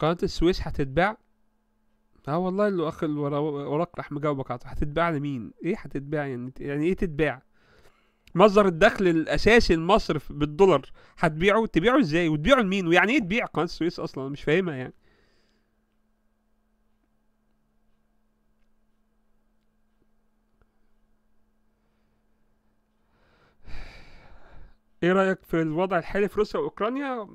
قناة السويس هتتباع اه والله الاخ الوراق راح مجاوبك على هتتباع لمين ايه هتتباع يعني يعني ايه تتباع مصدر الدخل الاساسي لمصر بالدولار هتبيعه تبيعه ازاي وتبيعه لمين ويعني ايه تبيع قناه السويس اصلا مش فاهمها يعني ايه رايك في الوضع الحالي في روسيا واوكرانيا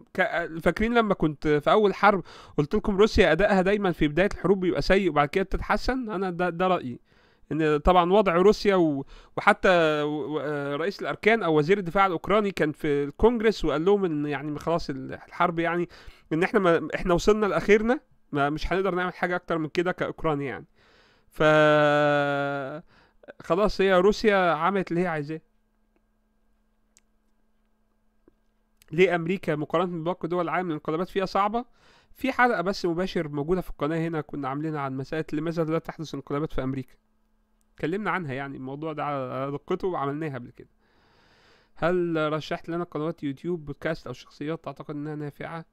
فاكرين لما كنت في اول حرب قلت لكم روسيا ادائها دايما في بدايه الحروب بيبقى سيء وبعد كده بتتحسن انا ده, ده رايي ان طبعا وضع روسيا وحتى آه، رئيس الاركان او وزير الدفاع الاوكراني كان في الكونجرس وقال لهم ان يعني خلاص الحرب يعني ان احنا ما احنا وصلنا لاخرنا ما مش هنقدر نعمل حاجه اكتر من كده كاوكرانيا يعني ف خلاص هي روسيا عملت اللي هي عايزاه لامريكا مقارنه بباقي دول العالم الانقلابات فيها صعبه في حلقه بس مباشر موجوده في القناه هنا كنا عاملينها عن مساله لماذا لا تحدث انقلابات في امريكا اتكلمنا عنها يعني الموضوع ده على دقته وعملناها قبل كده هل رشحت لنا قنوات يوتيوب بودكاست او شخصيات تعتقد انها نافعه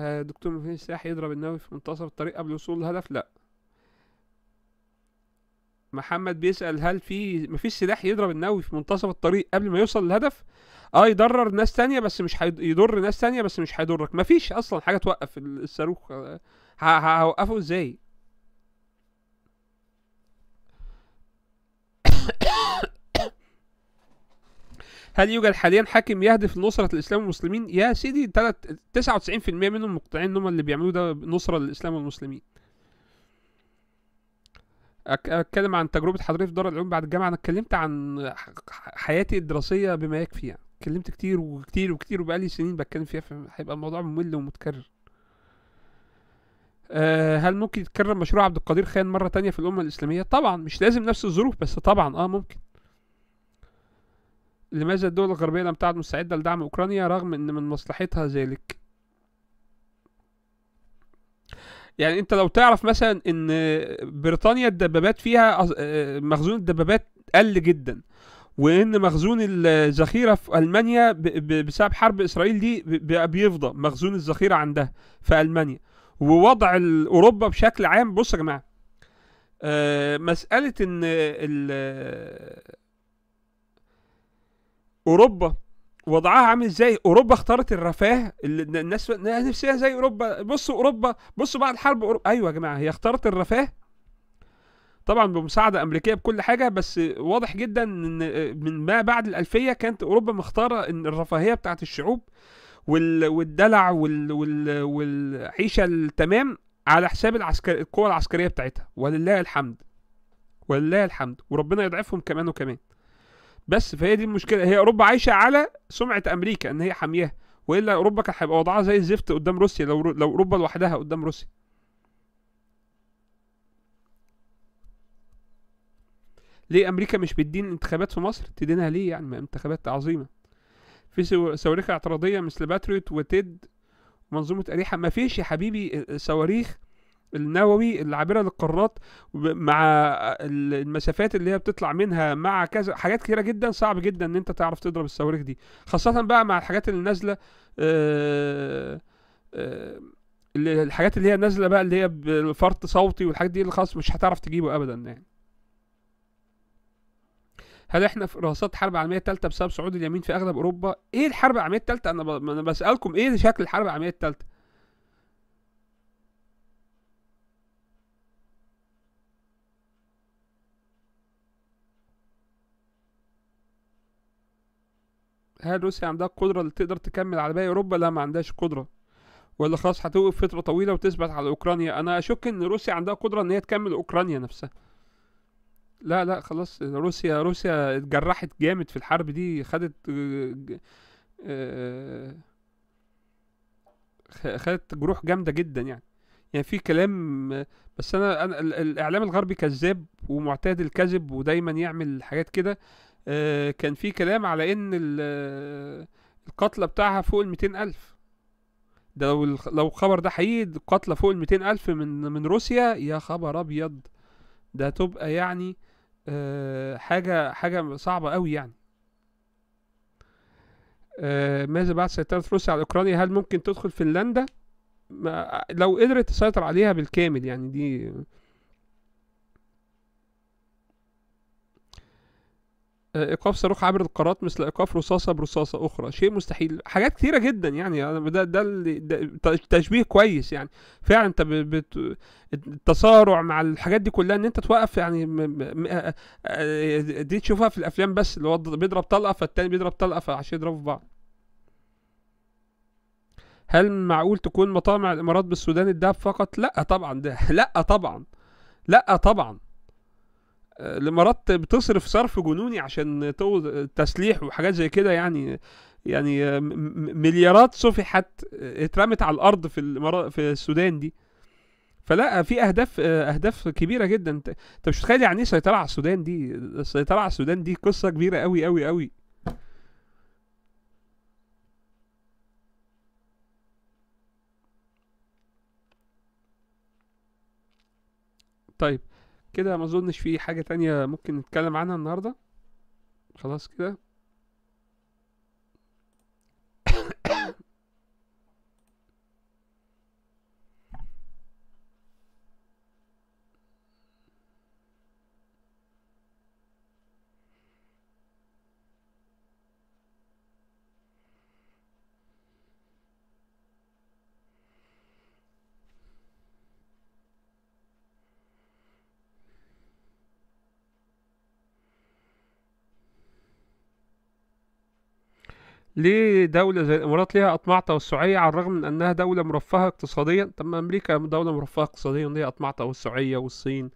آه، دكتور مفيد سلاح يضرب النووي في منتصف الطريق قبل وصول الهدف لا محمد بيسأل هل في مفيش سلاح يضرب النووي في منتصف الطريق قبل ما يوصل للهدف اه يضرر ناس تانية بس مش هيضر يضر ناس تانية بس مش هيضرك مفيش اصلا حاجة توقف الصاروخ آه، هوقفه ازاي هل يوجد حاليا حاكم يهدف نصرة الإسلام والمسلمين؟ يا سيدي 99% منهم مقتنعين إن هم اللي بيعملوا ده نصرة للإسلام والمسلمين. اتكلم عن تجربه حضرتك في دار العلوم بعد الجامعه انا اتكلمت عن حياتي الدراسيه بما يكفي يعني اتكلمت كتير وكتير وكتير وبقالي سنين بتكلم فيها فهيبقى الموضوع ممل ومتكرر أه هل ممكن يتكرر مشروع عبد القدير خان مره تانية في الامه الاسلاميه طبعا مش لازم نفس الظروف بس طبعا اه ممكن لماذا الدول الغربيه لم تعد مستعده لدعم اوكرانيا رغم ان من مصلحتها ذلك يعني انت لو تعرف مثلا ان بريطانيا الدبابات فيها آه، مخزون الدبابات قل جدا وان مخزون الذخيره في المانيا بسبب حرب اسرائيل دي بيفضى مخزون الذخيره عندها في المانيا ووضع اوروبا بشكل عام بص يا جماعه آه، مساله ان اوروبا وضعها عامل ازاي اوروبا اختارت الرفاه اللي الناس نفسها زي اوروبا بصوا اوروبا بصوا بعد الحرب أوروبا. ايوه يا جماعه هي اختارت الرفاه طبعا بمساعده امريكيه بكل حاجه بس واضح جدا ان من ما بعد الالفيه كانت اوروبا مختاره ان الرفاهيه بتاعت الشعوب والدلع والعيشه التمام على حساب العسكر القوه العسكريه بتاعتها ولله الحمد ولله الحمد وربنا يضعفهم كمان وكمان بس فهي دي المشكله هي اوروبا عايشه على سمعه امريكا ان هي حامياها والا اوروبا كان هيبقى وضعها زي الزفت قدام روسيا لو لو اوروبا لوحدها قدام روسيا ليه امريكا مش بتدين انتخابات في مصر تدينها ليه يعني انتخابات عظيمه في صواريخ اعتراضيه مثل باتريوت وتيد ومنظومه اريحه ما فيش يا حبيبي آه، صواريخ النووي العابره للقارات مع المسافات اللي هي بتطلع منها مع كذا حاجات كتيره جدا صعب جدا ان انت تعرف تضرب الصواريخ دي خاصه بقى مع الحاجات اللي نازله آه، آه، الحاجات اللي هي نازله بقى اللي هي بفرط صوتي والحاجات دي اللي خلاص مش هتعرف تجيبه ابدا يعني هل احنا في راسات حرب العالميه الثالثه بسبب صعود اليمين في اغلب اوروبا ايه الحرب العالميه الثالثه انا بسالكم ايه شكل الحرب العالميه الثالثه هل روسيا عندها القدرة اللي تقدر تكمل على باقي أوروبا؟ لا ما عندهاش قدرة ولا خلاص هتوقف فترة طويلة وتثبت على أوكرانيا أنا أشك إن روسيا عندها قدرة إن هي تكمل أوكرانيا نفسها لا لا خلاص روسيا روسيا اتجرحت جامد في الحرب دي خدت آه، آه، آه، خدت جروح جامدة جدا يعني يعني في كلام بس انا, أنا الاعلام الغربي كذاب ومعتاد الكذب ودايما يعمل حاجات كده آه، كان في كلام على ان القتلى بتاعها فوق ال الف ده لو لو الخبر ده حقيقي قتلة فوق ال الف من من روسيا يا خبر ابيض ده تبقى يعني آه، حاجه حاجه صعبه قوي يعني آه، ماذا بعد سيطرة روسيا على أوكرانيا هل ممكن تدخل فنلندا لو قدرت تسيطر عليها بالكامل يعني دي ايقاف صاروخ عبر القارات مثل ايقاف رصاصه برصاصه اخرى شيء مستحيل حاجات كتيره جدا يعني, يعني ده ده, اللي ده تشبيه كويس يعني فعلا انت بت... التصارع مع الحاجات دي كلها ان انت توقف يعني دي تشوفها في الافلام بس اللي هو بيضرب طلقه فالتاني بيضرب طلقه فعشان يضربوا في بعض هل معقول تكون مطامع الامارات بالسودان الدهب فقط لا طبعا ده لا طبعا لا طبعا الامارات بتصرف صرف جنوني عشان تسليح وحاجات زي كده يعني يعني مليارات صفحت اترمت على الارض في في السودان دي فلا في اهداف اهداف كبيره جدا انت مش متخيل يعني ايه سيطره على السودان دي السيطره على السودان دي قصه كبيره قوي قوي قوي طيب كده ما اظنش في حاجة تانية ممكن نتكلم عنها النهاردة خلاص كده ليه دولة زي الإمارات ليها أطماع توسعية على الرغم من أنها دولة مرفهة اقتصاديا طب ما أمريكا دولة مرفهة اقتصاديا ليها أطماع توسعية والصين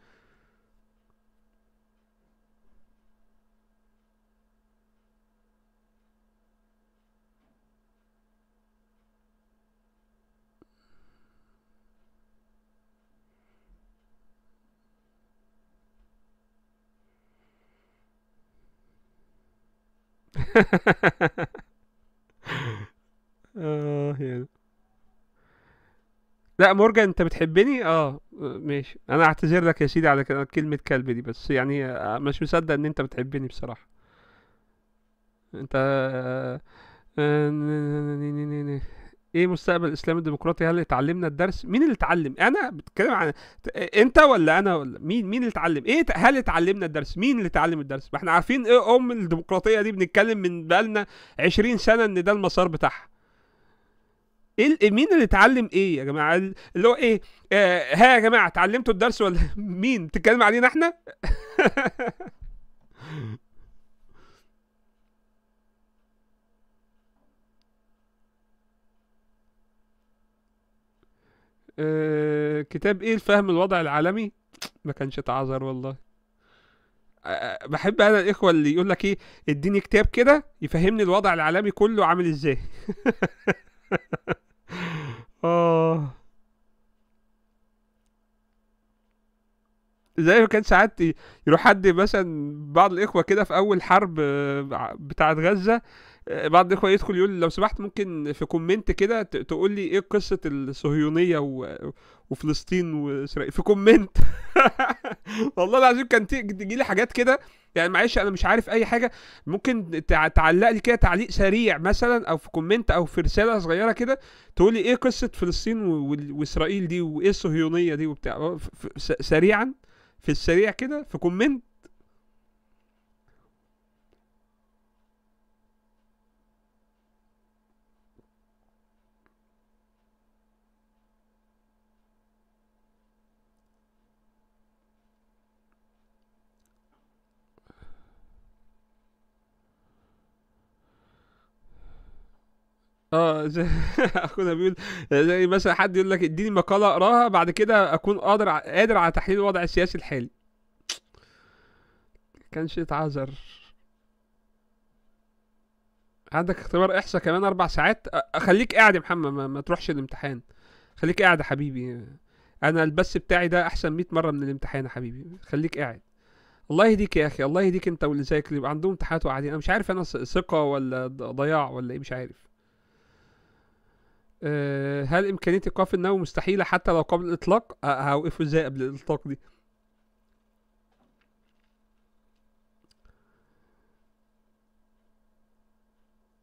لا مورجان انت بتحبني اه ماشي انا اعتذر لك يا سيدي على كلمه كلب دي بس يعني آه، مش مصدق ان انت بتحبني بصراحه انت آه، آه، ايه مستقبل الاسلام الديمقراطي هل اتعلمنا الدرس مين اللي اتعلم انا بتكلم عن انت ولا انا ولا مين مين اللي اتعلم ايه هل اتعلمنا الدرس مين اللي اتعلم الدرس ما احنا عارفين ايه ام الديمقراطيه دي بنتكلم من بقالنا 20 سنه ان ده المسار بتاعها ايه مين اللي اتعلم ايه يا جماعه اللي هو ايه آه ها يا جماعه اتعلمتوا الدرس ولا مين بتتكلم علينا احنا آه كتاب ايه الفهم الوضع العالمي ما كانش اتعذر والله آه،, آه بحب انا الاخوه اللي يقول لك ايه اديني كتاب كده يفهمني الوضع العالمي كله عامل ازاي اه زي ما كان ساعات يروح حد مثلا بعض الاخوه كده في اول حرب آه، بتاعه غزه آه، بعض الاخوه يدخل يقول لو سمحت ممكن في كومنت كده تقول لي ايه قصه الصهيونيه و... وفلسطين واسرائيل في كومنت والله العظيم كان تيجي لي حاجات كده يعني معلش انا مش عارف اي حاجه ممكن تعلق لي كده تعليق سريع مثلا او في كومنت او في رساله صغيره كده تقول لي ايه قصه فلسطين واسرائيل دي وايه الصهيونيه دي وبتاع سريعا في السريع كده في كومنت اه اخونا بيقول زي مثلا حد يقول لك اديني مقاله اقراها بعد كده اكون قادر قادر على تحليل الوضع السياسي الحالي كانش يتعذر عندك اختبار احصاء كمان اربع ساعات خليك قاعد يا محمد ما, ما تروحش الامتحان خليك قاعد يا حبيبي انا البث بتاعي ده احسن 100 مره من الامتحان يا حبيبي خليك قاعد الله يهديك يا اخي الله يهديك انت واللي زيك اللي عندهم امتحانات وقاعدين انا مش عارف انا ثقه ولا ضياع ولا ايه مش عارف آه، هل امكانيه ايقاف النووي مستحيله حتى لو قبل الاطلاق آه، هوقفه ازاي قبل الاطلاق دي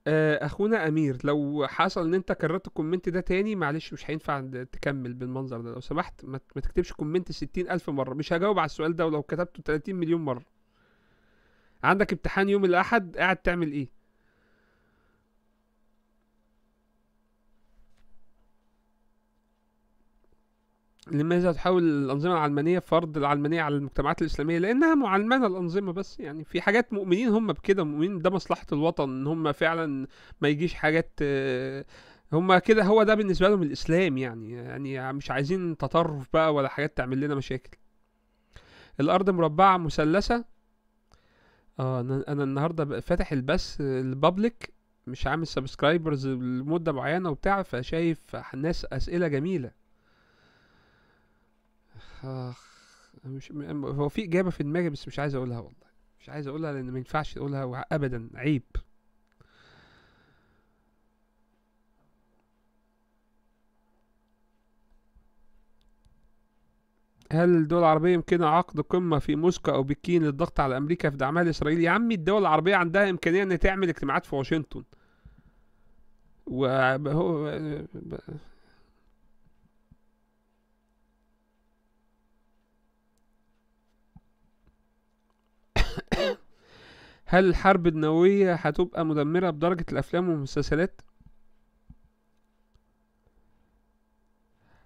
آه، اخونا امير لو حصل ان انت كررت الكومنت ده تاني معلش مش هينفع تكمل بالمنظر ده لو سمحت ما تكتبش كومنت ستين الف مره مش هجاوب على السؤال ده ولو كتبته 30 مليون مره عندك امتحان يوم الاحد قاعد تعمل ايه لماذا تحاول الأنظمة العلمانية فرض العلمانية على المجتمعات الإسلامية لأنها معلمنة الأنظمة بس يعني في حاجات مؤمنين هم بكده مؤمنين ده مصلحة الوطن إن هم فعلا ما يجيش حاجات آه، هم كده هو ده بالنسبة لهم الإسلام يعني يعني مش عايزين تطرف بقى ولا حاجات تعمل لنا مشاكل الأرض مربعة مثلثة اه انا النهارده فاتح البث البابليك مش عامل سبسكرايبرز لمده معينه وبتاع فشايف ناس اسئله جميله اخ مش م... هو في اجابه في دماغي بس مش عايز اقولها والله مش عايز اقولها لان ما ينفعش اقولها ابدا عيب هل الدول العربية يمكنها عقد قمة في موسكو أو بكين للضغط على أمريكا في دعمها لإسرائيل؟ يا عمي الدول العربية عندها إمكانية إن تعمل اجتماعات في واشنطن. وهو هل الحرب النووية هتبقى مدمرة بدرجة الأفلام والمسلسلات؟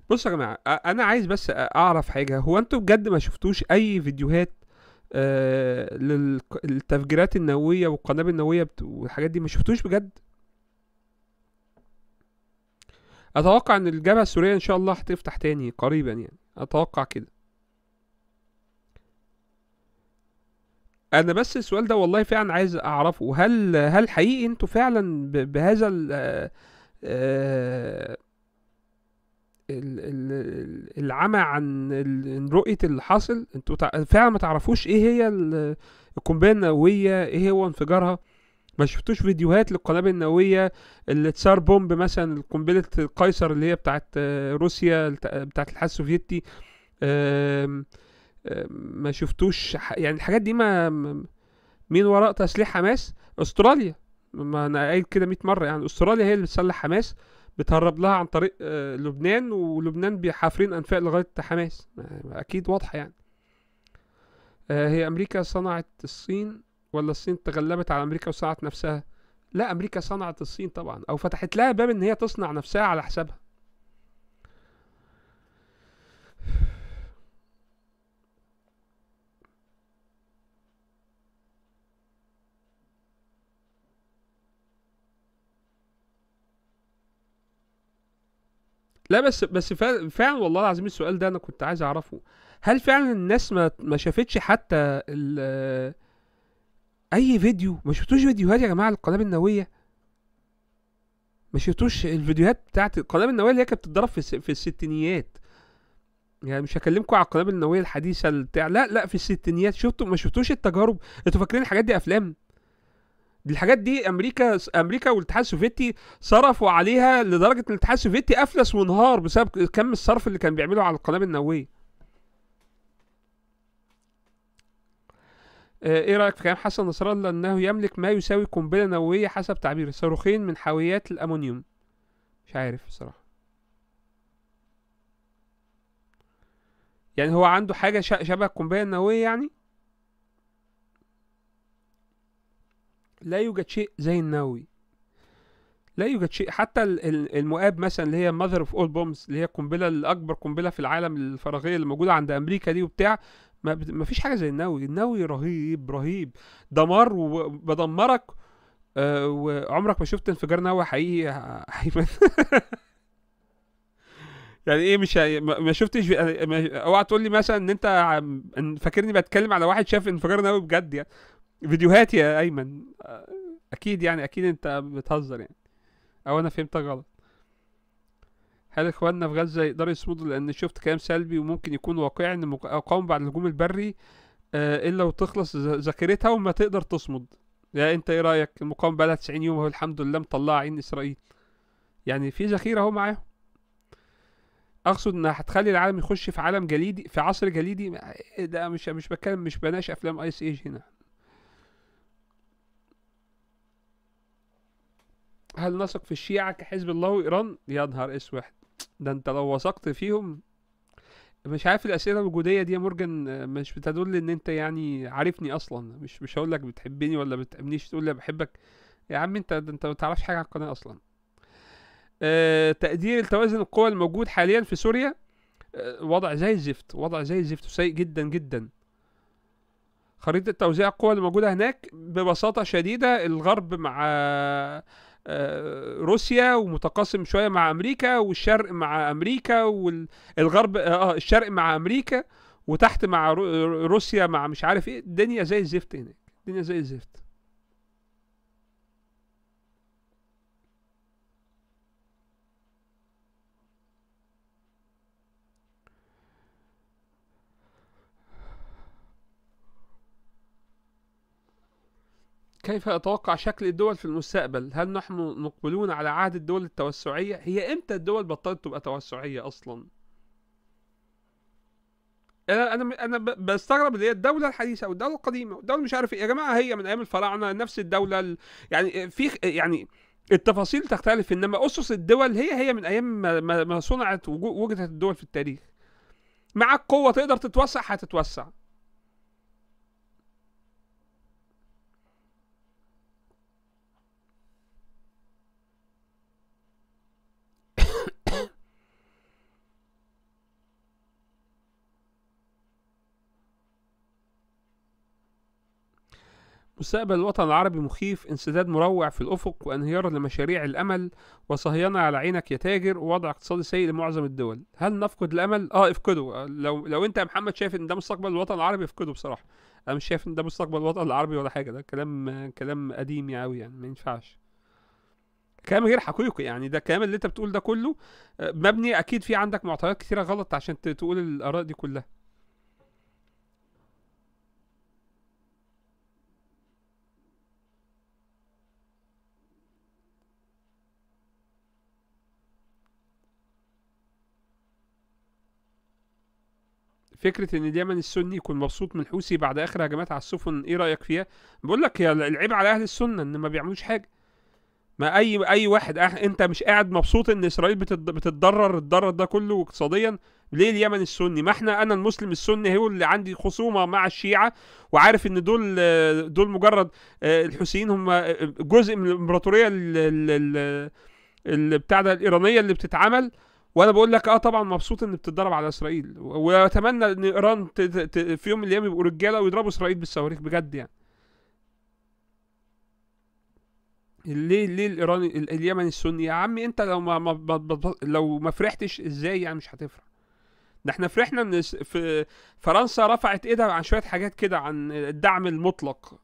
بصوا يا جماعة أنا عايز بس أعرف حاجة هو أنتوا بجد ما شفتوش أي فيديوهات آه، للتفجيرات النووية والقنابل النووية والحاجات دي ما شفتوش بجد؟ أتوقع إن الجبهة السورية إن شاء الله هتفتح تاني قريبا يعني أتوقع كده انا بس السؤال ده والله فعلا عايز اعرفه هل هل حقيقي انتوا فعلا بهذا ال آه، آه، العمى عن رؤية اللي حاصل انتوا فعلا ما تعرفوش ايه هي القنبلة النووية ايه هو انفجارها ما شفتوش فيديوهات للقنابل النووية اللي اتسار بومب مثلا قنبلة القيصر اللي هي بتاعت آه، روسيا بتاعت الاتحاد السوفيتي ما شفتوش يعني الحاجات دي ما مين وراء تسليح حماس استراليا ما انا قايل كده 100 مره يعني استراليا هي اللي بتسلح حماس بتهرب لها عن طريق آه، لبنان ولبنان بيحافرين انفاق لغايه حماس اكيد واضحه يعني آه، هي امريكا صنعت الصين ولا الصين تغلبت على امريكا وصنعت نفسها لا امريكا صنعت الصين طبعا او فتحت لها باب ان هي تصنع نفسها على حسابها لا بس بس فعلا والله العظيم السؤال ده انا كنت عايز اعرفه هل فعلا الناس ما ما شافتش حتى اي فيديو ما شفتوش فيديوهات يا جماعه القنابل النوويه ما شفتوش الفيديوهات بتاعت القنابل النوويه اللي هي كانت بتتضرب في, في الستينيات يعني مش هكلمكم على القنابل النوويه الحديثه بتاع لا لا في الستينيات شفتوا ما شفتوش التجارب انتوا فاكرين الحاجات دي افلام الحاجات دي امريكا امريكا والاتحاد السوفيتي صرفوا عليها لدرجه ان الاتحاد السوفيتي افلس وانهار بسبب كم الصرف اللي كان بيعمله على القنابل النوويه. آه، ايه رايك في كلام حسن نصر الله انه يملك ما يساوي قنبله نوويه حسب تعبيره صاروخين من حاويات الامونيوم مش عارف بصراحه يعني هو عنده حاجه شبه القنبله النوويه يعني لا يوجد شيء زي النووي لا يوجد شيء حتى المؤاب مثلا اللي هي ماذر اوف اول بومز اللي هي القنبله الاكبر قنبله في العالم الفراغيه اللي موجوده عند امريكا دي وبتاع ما, فيش حاجه زي النووي النووي رهيب رهيب دمار وبدمرك آه، وعمرك ما شفت انفجار نووي حقيقي ايمن يعني ايه مش ه... ما شفتش اوعى تقول لي مثلا ان انت فاكرني بتكلم على واحد شاف انفجار نووي بجد يعني فيديوهات يا ايمن آه، اكيد يعني اكيد انت بتهزر يعني او انا فهمتك غلط هل اخواننا في غزه يقدروا يصمدوا لان شفت كلام سلبي وممكن يكون واقعي ان مقاومه بعد الهجوم البري آه، الا وتخلص ذاكرتها وما تقدر تصمد يا انت ايه رايك المقاومه بقالها 90 يوم اهو الحمد لله مطلعه عين اسرائيل يعني في ذخيره اهو معاهم اقصد انها هتخلي العالم يخش في عالم جليدي في عصر جليدي إيه ده مش مش بتكلم مش بناش افلام ايس ايج هنا هل نثق في الشيعة كحزب الله وإيران؟ يا نهار اسود ده انت لو وثقت فيهم مش عارف الأسئلة الوجودية دي يا مورجان مش بتدل إن أنت يعني عارفني أصلا مش مش هقول لك بتحبني ولا بتحبنيش تقول لي بحبك يا عم أنت ده أنت ما تعرفش حاجة عن القناة أصلا أه تقدير التوازن القوى الموجود حاليا في سوريا أه وضع زي الزفت وضع زي الزفت سيء جدا جدا خريطة توزيع القوى الموجودة هناك ببساطة شديدة الغرب مع آه، روسيا ومتقاسم شويه مع امريكا والشرق مع امريكا والغرب آه،, اه الشرق مع امريكا وتحت مع روسيا مع مش عارف ايه الدنيا زي الزفت هناك الدنيا زي الزفت كيف أتوقع شكل الدول في المستقبل هل نحن مقبلون على عهد الدول التوسعية هي امتى الدول بطلت تبقى توسعية اصلا انا انا انا بستغرب اللي هي الدوله الحديثه او الدوله القديمه والدوله مش عارف ايه يا جماعه هي من ايام الفراعنه نفس الدوله يعني في يعني التفاصيل تختلف انما اسس الدول هي هي من ايام ما, ما صنعت وجدت الدول في التاريخ معاك قوه تقدر تتوسع هتتوسع مستقبل الوطن العربي مخيف انسداد مروع في الأفق وانهيار لمشاريع الأمل وصهيانة على عينك يا تاجر ووضع اقتصادي سيء لمعظم الدول هل نفقد الأمل؟ اه افقده لو لو انت يا محمد شايف ان ده مستقبل الوطن العربي افقده بصراحة انا مش شايف ان ده مستقبل الوطن العربي ولا حاجة ده كلام كلام قديم يعني ما ينفعش كلام غير حقيقي يعني ده الكلام اللي انت بتقول ده كله آه، مبني اكيد في عندك معطيات كثيره غلط عشان تقول الآراء دي كلها فكره ان دايما السني يكون مبسوط من الحوثي بعد اخر هجمات على السفن ايه رايك فيها بقول لك يا العيب على اهل السنه ان ما بيعملوش حاجه ما اي اي واحد أح... انت مش قاعد مبسوط ان اسرائيل بتد... بتتضرر الضرر ده كله اقتصاديا ليه اليمن السني ما احنا انا المسلم السني هو اللي عندي خصومه مع الشيعه وعارف ان دول دول مجرد آه، الحوثيين هم آه، جزء من الامبراطوريه اللي بتاع ده الايرانيه اللي بتتعمل وانا بقول لك اه طبعا مبسوط ان بتتضرب على اسرائيل واتمنى ان ايران في يوم من الايام يبقوا رجاله ويضربوا اسرائيل بالصواريخ بجد يعني ليه ليه الايراني اليمني السني يا عمي انت لو ما, ما ما لو ما فرحتش ازاي يعني مش هتفرح ده احنا فرحنا ان في فرنسا رفعت ايدها عن شويه حاجات كده عن الدعم المطلق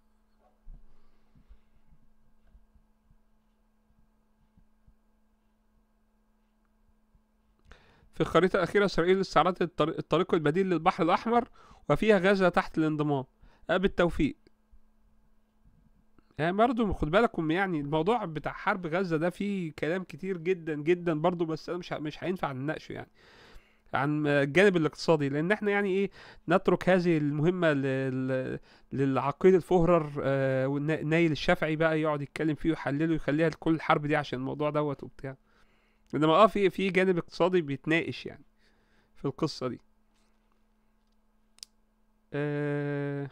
في الخريطة الأخيرة إسرائيل استعرضت الطريق البديل للبحر الأحمر وفيها غزة تحت الانضمام آه، بالتوفيق يعني برضه خد بالكم يعني الموضوع بتاع حرب غزة ده فيه كلام كتير جدا جدا برضه بس أنا مش مش هينفع نناقشه يعني عن الجانب الاقتصادي لان احنا يعني ايه نترك هذه المهمه للعقيد الفهرر آه نايل الشافعي بقى يقعد يتكلم فيه ويحلله ويخليها لكل الحرب دي عشان الموضوع دوت وبتاع انما اه في في جانب اقتصادي بيتناقش يعني في القصه دي آه،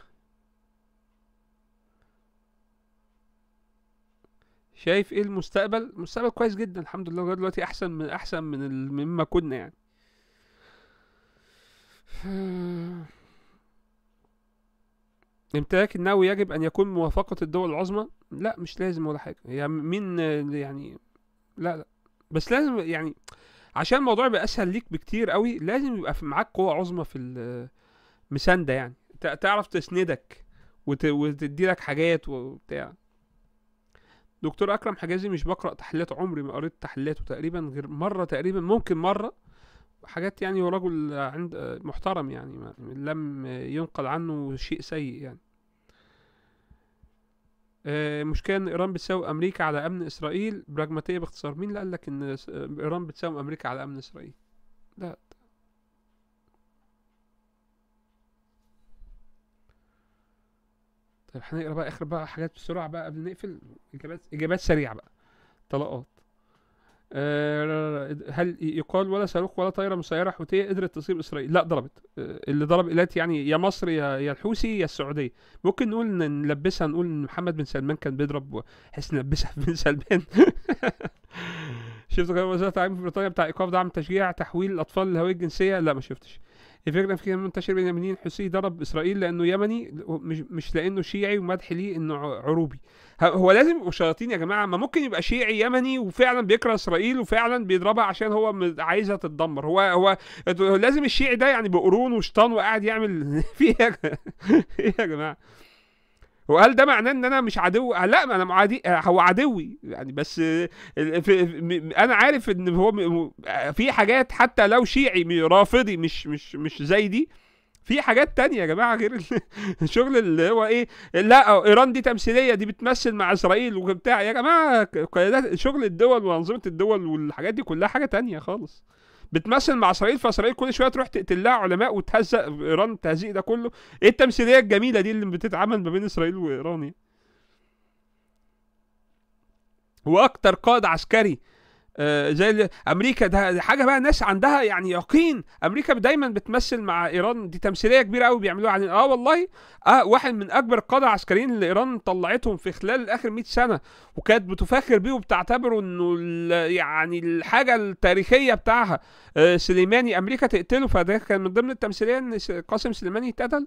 شايف ايه المستقبل المستقبل كويس جدا الحمد لله لغايه دلوقتي احسن من احسن من مما كنا يعني آه، امتلاك النووي يجب ان يكون موافقة الدول العظمى لا مش لازم ولا حاجة يعني مين يعني لا لا بس لازم يعني عشان الموضوع يبقى اسهل ليك بكتير قوي لازم يبقى معاك قوه عظمى في مسانده يعني تعرف تسندك وتدي لك حاجات وبتاع دكتور اكرم حجازي مش بقرا تحليلات عمري ما قريت تحليلاته تقريبا غير مره تقريبا ممكن مره حاجات يعني هو رجل عند محترم يعني لم ينقل عنه شيء سيء يعني المشكله آه، ان ايران بتساوم امريكا على امن اسرائيل براجماتيه باختصار مين اللي قال لك ان آه، ايران بتساوم امريكا على امن اسرائيل لا طيب هنقرا بقى اخر بقى حاجات بسرعه بقى قبل نقفل اجابات اجابات سريعه بقى طلقات آه، هل يقال ولا صاروخ ولا طائره من سياره حوثيه قدرت تصيب اسرائيل لا ضربت آه، اللي ضرب ايلات يعني يا مصر يا يا الحوثي يا السعوديه ممكن نقول نلبسها نقول ان محمد بن سلمان كان بيضرب حس نلبسها في بن سلمان شفت قرار وزاره التعليم في بريطانيا بتاع ايقاف دعم تشجيع تحويل الاطفال للهويه الجنسيه لا ما شفتش الفكره في كده منتشر بين اليمنيين الحوثي ضرب اسرائيل لانه يمني مش مش لانه شيعي ومدح ليه انه عروبي هو لازم يبقوا شياطين يا جماعه ما ممكن يبقى شيعي يمني وفعلا بيكره اسرائيل وفعلا بيضربها عشان هو عايزها تتدمر هو هو لازم الشيعي ده يعني بقرون وشيطان وقاعد يعمل في ايه يا جماعه وقال ده معناه ان انا مش عدو لا ما انا معادي هو عدوي يعني بس في... انا عارف ان هو في حاجات حتى لو شيعي رافضي مش مش مش زي دي في حاجات تانية يا جماعة غير الشغل اللي هو ايه لا ايران دي تمثيلية دي بتمثل مع اسرائيل وبتاع يا جماعة شغل الدول وانظمة الدول والحاجات دي كلها حاجة تانية خالص بتمثل مع اسرائيل فاسرائيل كل شويه تروح تقتل لها علماء وتهزق ايران التهزيق ده كله ايه التمثيليه الجميله دي اللي بتتعمل ما بين اسرائيل وايران واكتر قائد عسكري آه، زي امريكا ده حاجه بقى ناس عندها يعني يقين امريكا دايما بتمثل مع ايران دي تمثيليه كبيره قوي بيعملوها عن اه والله اه واحد من اكبر القاده العسكريين اللي ايران طلعتهم في خلال اخر 100 سنه وكانت بتفاخر بيه وبتعتبره انه يعني الحاجه التاريخيه بتاعها آه سليماني امريكا تقتله فده كان من ضمن التمثيليه ان قاسم سليماني اتقتل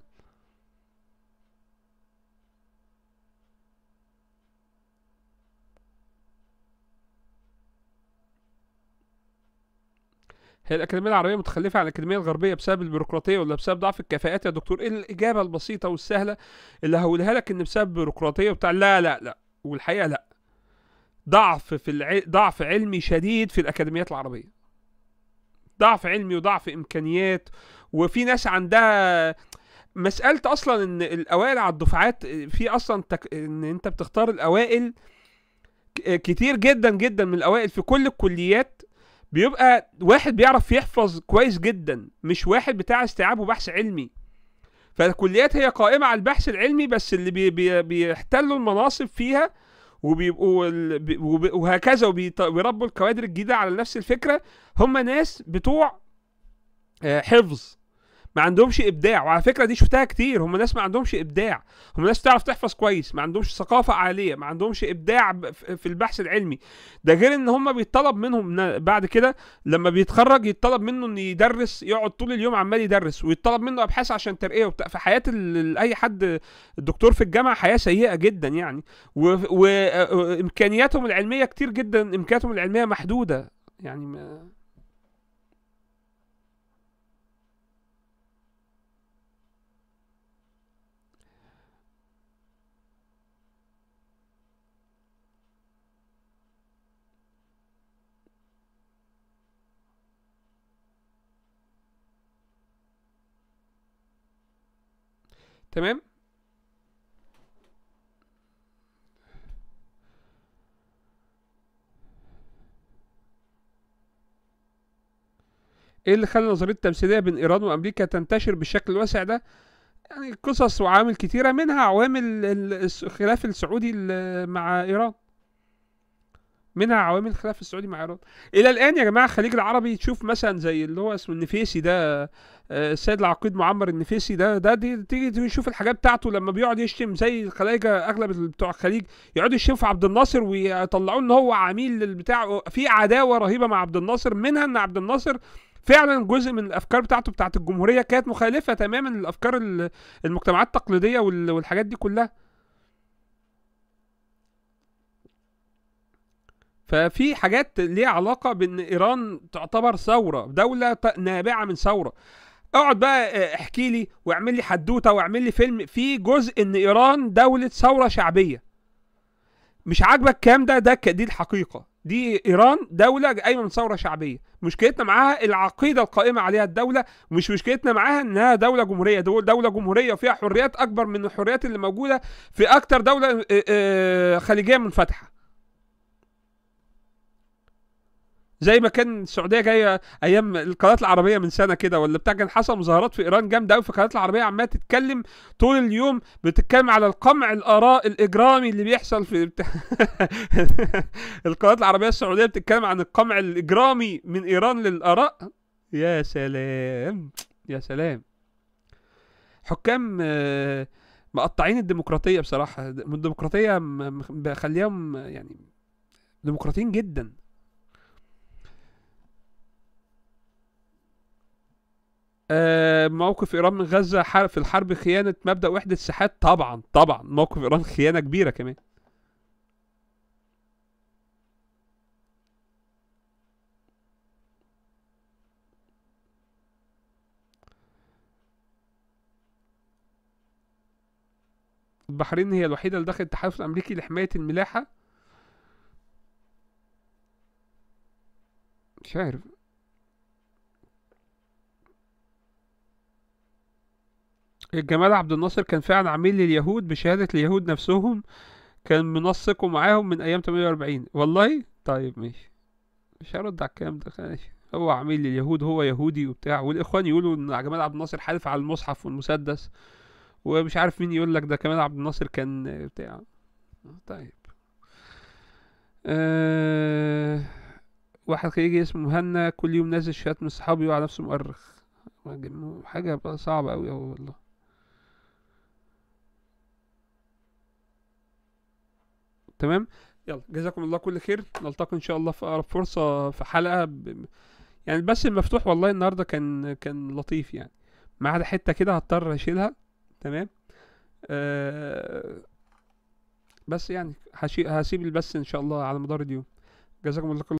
هي الأكاديمية العربية متخلفة عن الأكاديمية الغربية بسبب البيروقراطية ولا بسبب ضعف الكفاءات يا دكتور؟ إيه الإجابة البسيطة والسهلة اللي هقولها لك إن بسبب بيروقراطية وبتاع لا لا لا والحقيقة لا ضعف في الع... ضعف علمي شديد في الأكاديميات العربية ضعف علمي وضعف إمكانيات وفي ناس عندها مسألة أصلا إن الأوائل على الدفعات في أصلا تك... إن أنت بتختار الأوائل كتير جدا جدا من الأوائل في كل الكليات بيبقى واحد بيعرف يحفظ كويس جدا مش واحد بتاع استيعاب وبحث علمي فالكليات هي قائمة على البحث العلمي بس اللي بي بي بيحتلوا المناصب فيها وبيبقوا وهكذا وبيربوا الكوادر الجديدة على نفس الفكرة هم ناس بتوع آه، حفظ ما عندهمش ابداع وعلى فكره دي شفتها كتير هم ناس ما عندهمش ابداع هم ناس بتعرف تحفظ كويس ما عندهمش ثقافه عاليه ما عندهمش ابداع في البحث العلمي ده غير ان هم بيطلب منهم بعد كده لما بيتخرج يتطلب منه انه يدرس يقعد طول اليوم عمال يدرس ويتطلب منه ابحاث عشان ترقيه وبتاع فحياه اي حد الدكتور في الجامعه حياه سيئه جدا يعني وامكانياتهم العلميه كتير جدا امكانياتهم العلميه محدوده يعني ما تمام ايه اللي خلى نظريه التمثيليه بين ايران وامريكا تنتشر بالشكل الواسع ده يعني قصص وعوامل كتيره منها عوامل الخلاف السعودي مع ايران منها عوامل الخلاف السعودي مع ايران الى الان يا جماعه الخليج العربي تشوف مثلا زي اللي هو اسمه النفيسي ده آه، السيد العقيد معمر النفيسي ده ده دي تيجي تشوف الحاجات بتاعته لما بيقعد يشتم زي الخلايجه اغلب بتوع الخليج يقعدوا يشتموا في عبد الناصر ويطلعوه ان هو عميل للبتاع في عداوه رهيبه مع عبد الناصر منها ان عبد الناصر فعلا جزء من الافكار بتاعته بتاعت الجمهوريه كانت مخالفه تماما للافكار المجتمعات التقليديه والحاجات دي كلها ففي حاجات ليها علاقه بان ايران تعتبر ثوره دوله نابعه من ثوره اقعد بقى آه، احكي لي واعمل لي حدوته واعمل لي فيلم في جزء ان ايران دوله ثوره شعبيه مش عاجبك الكلام ده ده دي الحقيقه دي ايران دوله قايمه من ثوره شعبيه مشكلتنا معاها العقيده القائمه عليها الدوله مش مشكلتنا معاها انها دوله جمهوريه دول دوله جمهوريه فيها حريات اكبر من الحريات اللي موجوده في اكتر دوله آه، آه، خليجيه منفتحه زي ما كان السعوديه جايه ايام القناه العربيه من سنه كده ولا بتاع كان حصل مظاهرات في ايران جامده قوي فالقناه العربيه عماله تتكلم طول اليوم بتتكلم على القمع الاراء الاجرامي اللي بيحصل في بتا... القناه العربيه السعوديه بتتكلم عن القمع الاجرامي من ايران للاراء يا سلام يا سلام حكام آه، مقطعين الديمقراطيه بصراحه الديمقراطيه بخليهم يعني ديمقراطيين جدا آه، موقف ايران من غزه في الحرب خيانه مبدا وحده الساحات طبعا طبعا موقف ايران خيانه كبيره كمان البحرين هي الوحيده اللي دخلت التحالف الامريكي لحمايه الملاحه مش عارف جمال عبد الناصر كان فعلا عميل لليهود بشهادة اليهود نفسهم كان منسق معاهم من أيام 48 والله طيب ماشي مش هرد على الكلام ده ماشي هو عميل لليهود هو يهودي وبتاع والإخوان يقولوا إن جمال عبد الناصر حالف على المصحف والمسدس ومش عارف مين يقول لك ده كمال عبد الناصر كان بتاع طيب أه... واحد خليجي اسمه مهنا كل يوم نازل شات من صحابي وعلى نفسه مؤرخ حاجة صعبة أوي والله تمام يلا جزاكم الله كل خير نلتقي ان شاء الله في اقرب فرصه في حلقه ب... يعني البث المفتوح والله النهارده كان كان لطيف يعني ما عدا حته كده هضطر اشيلها تمام أه بس يعني هسيب البث ان شاء الله على مدار اليوم جزاكم الله كل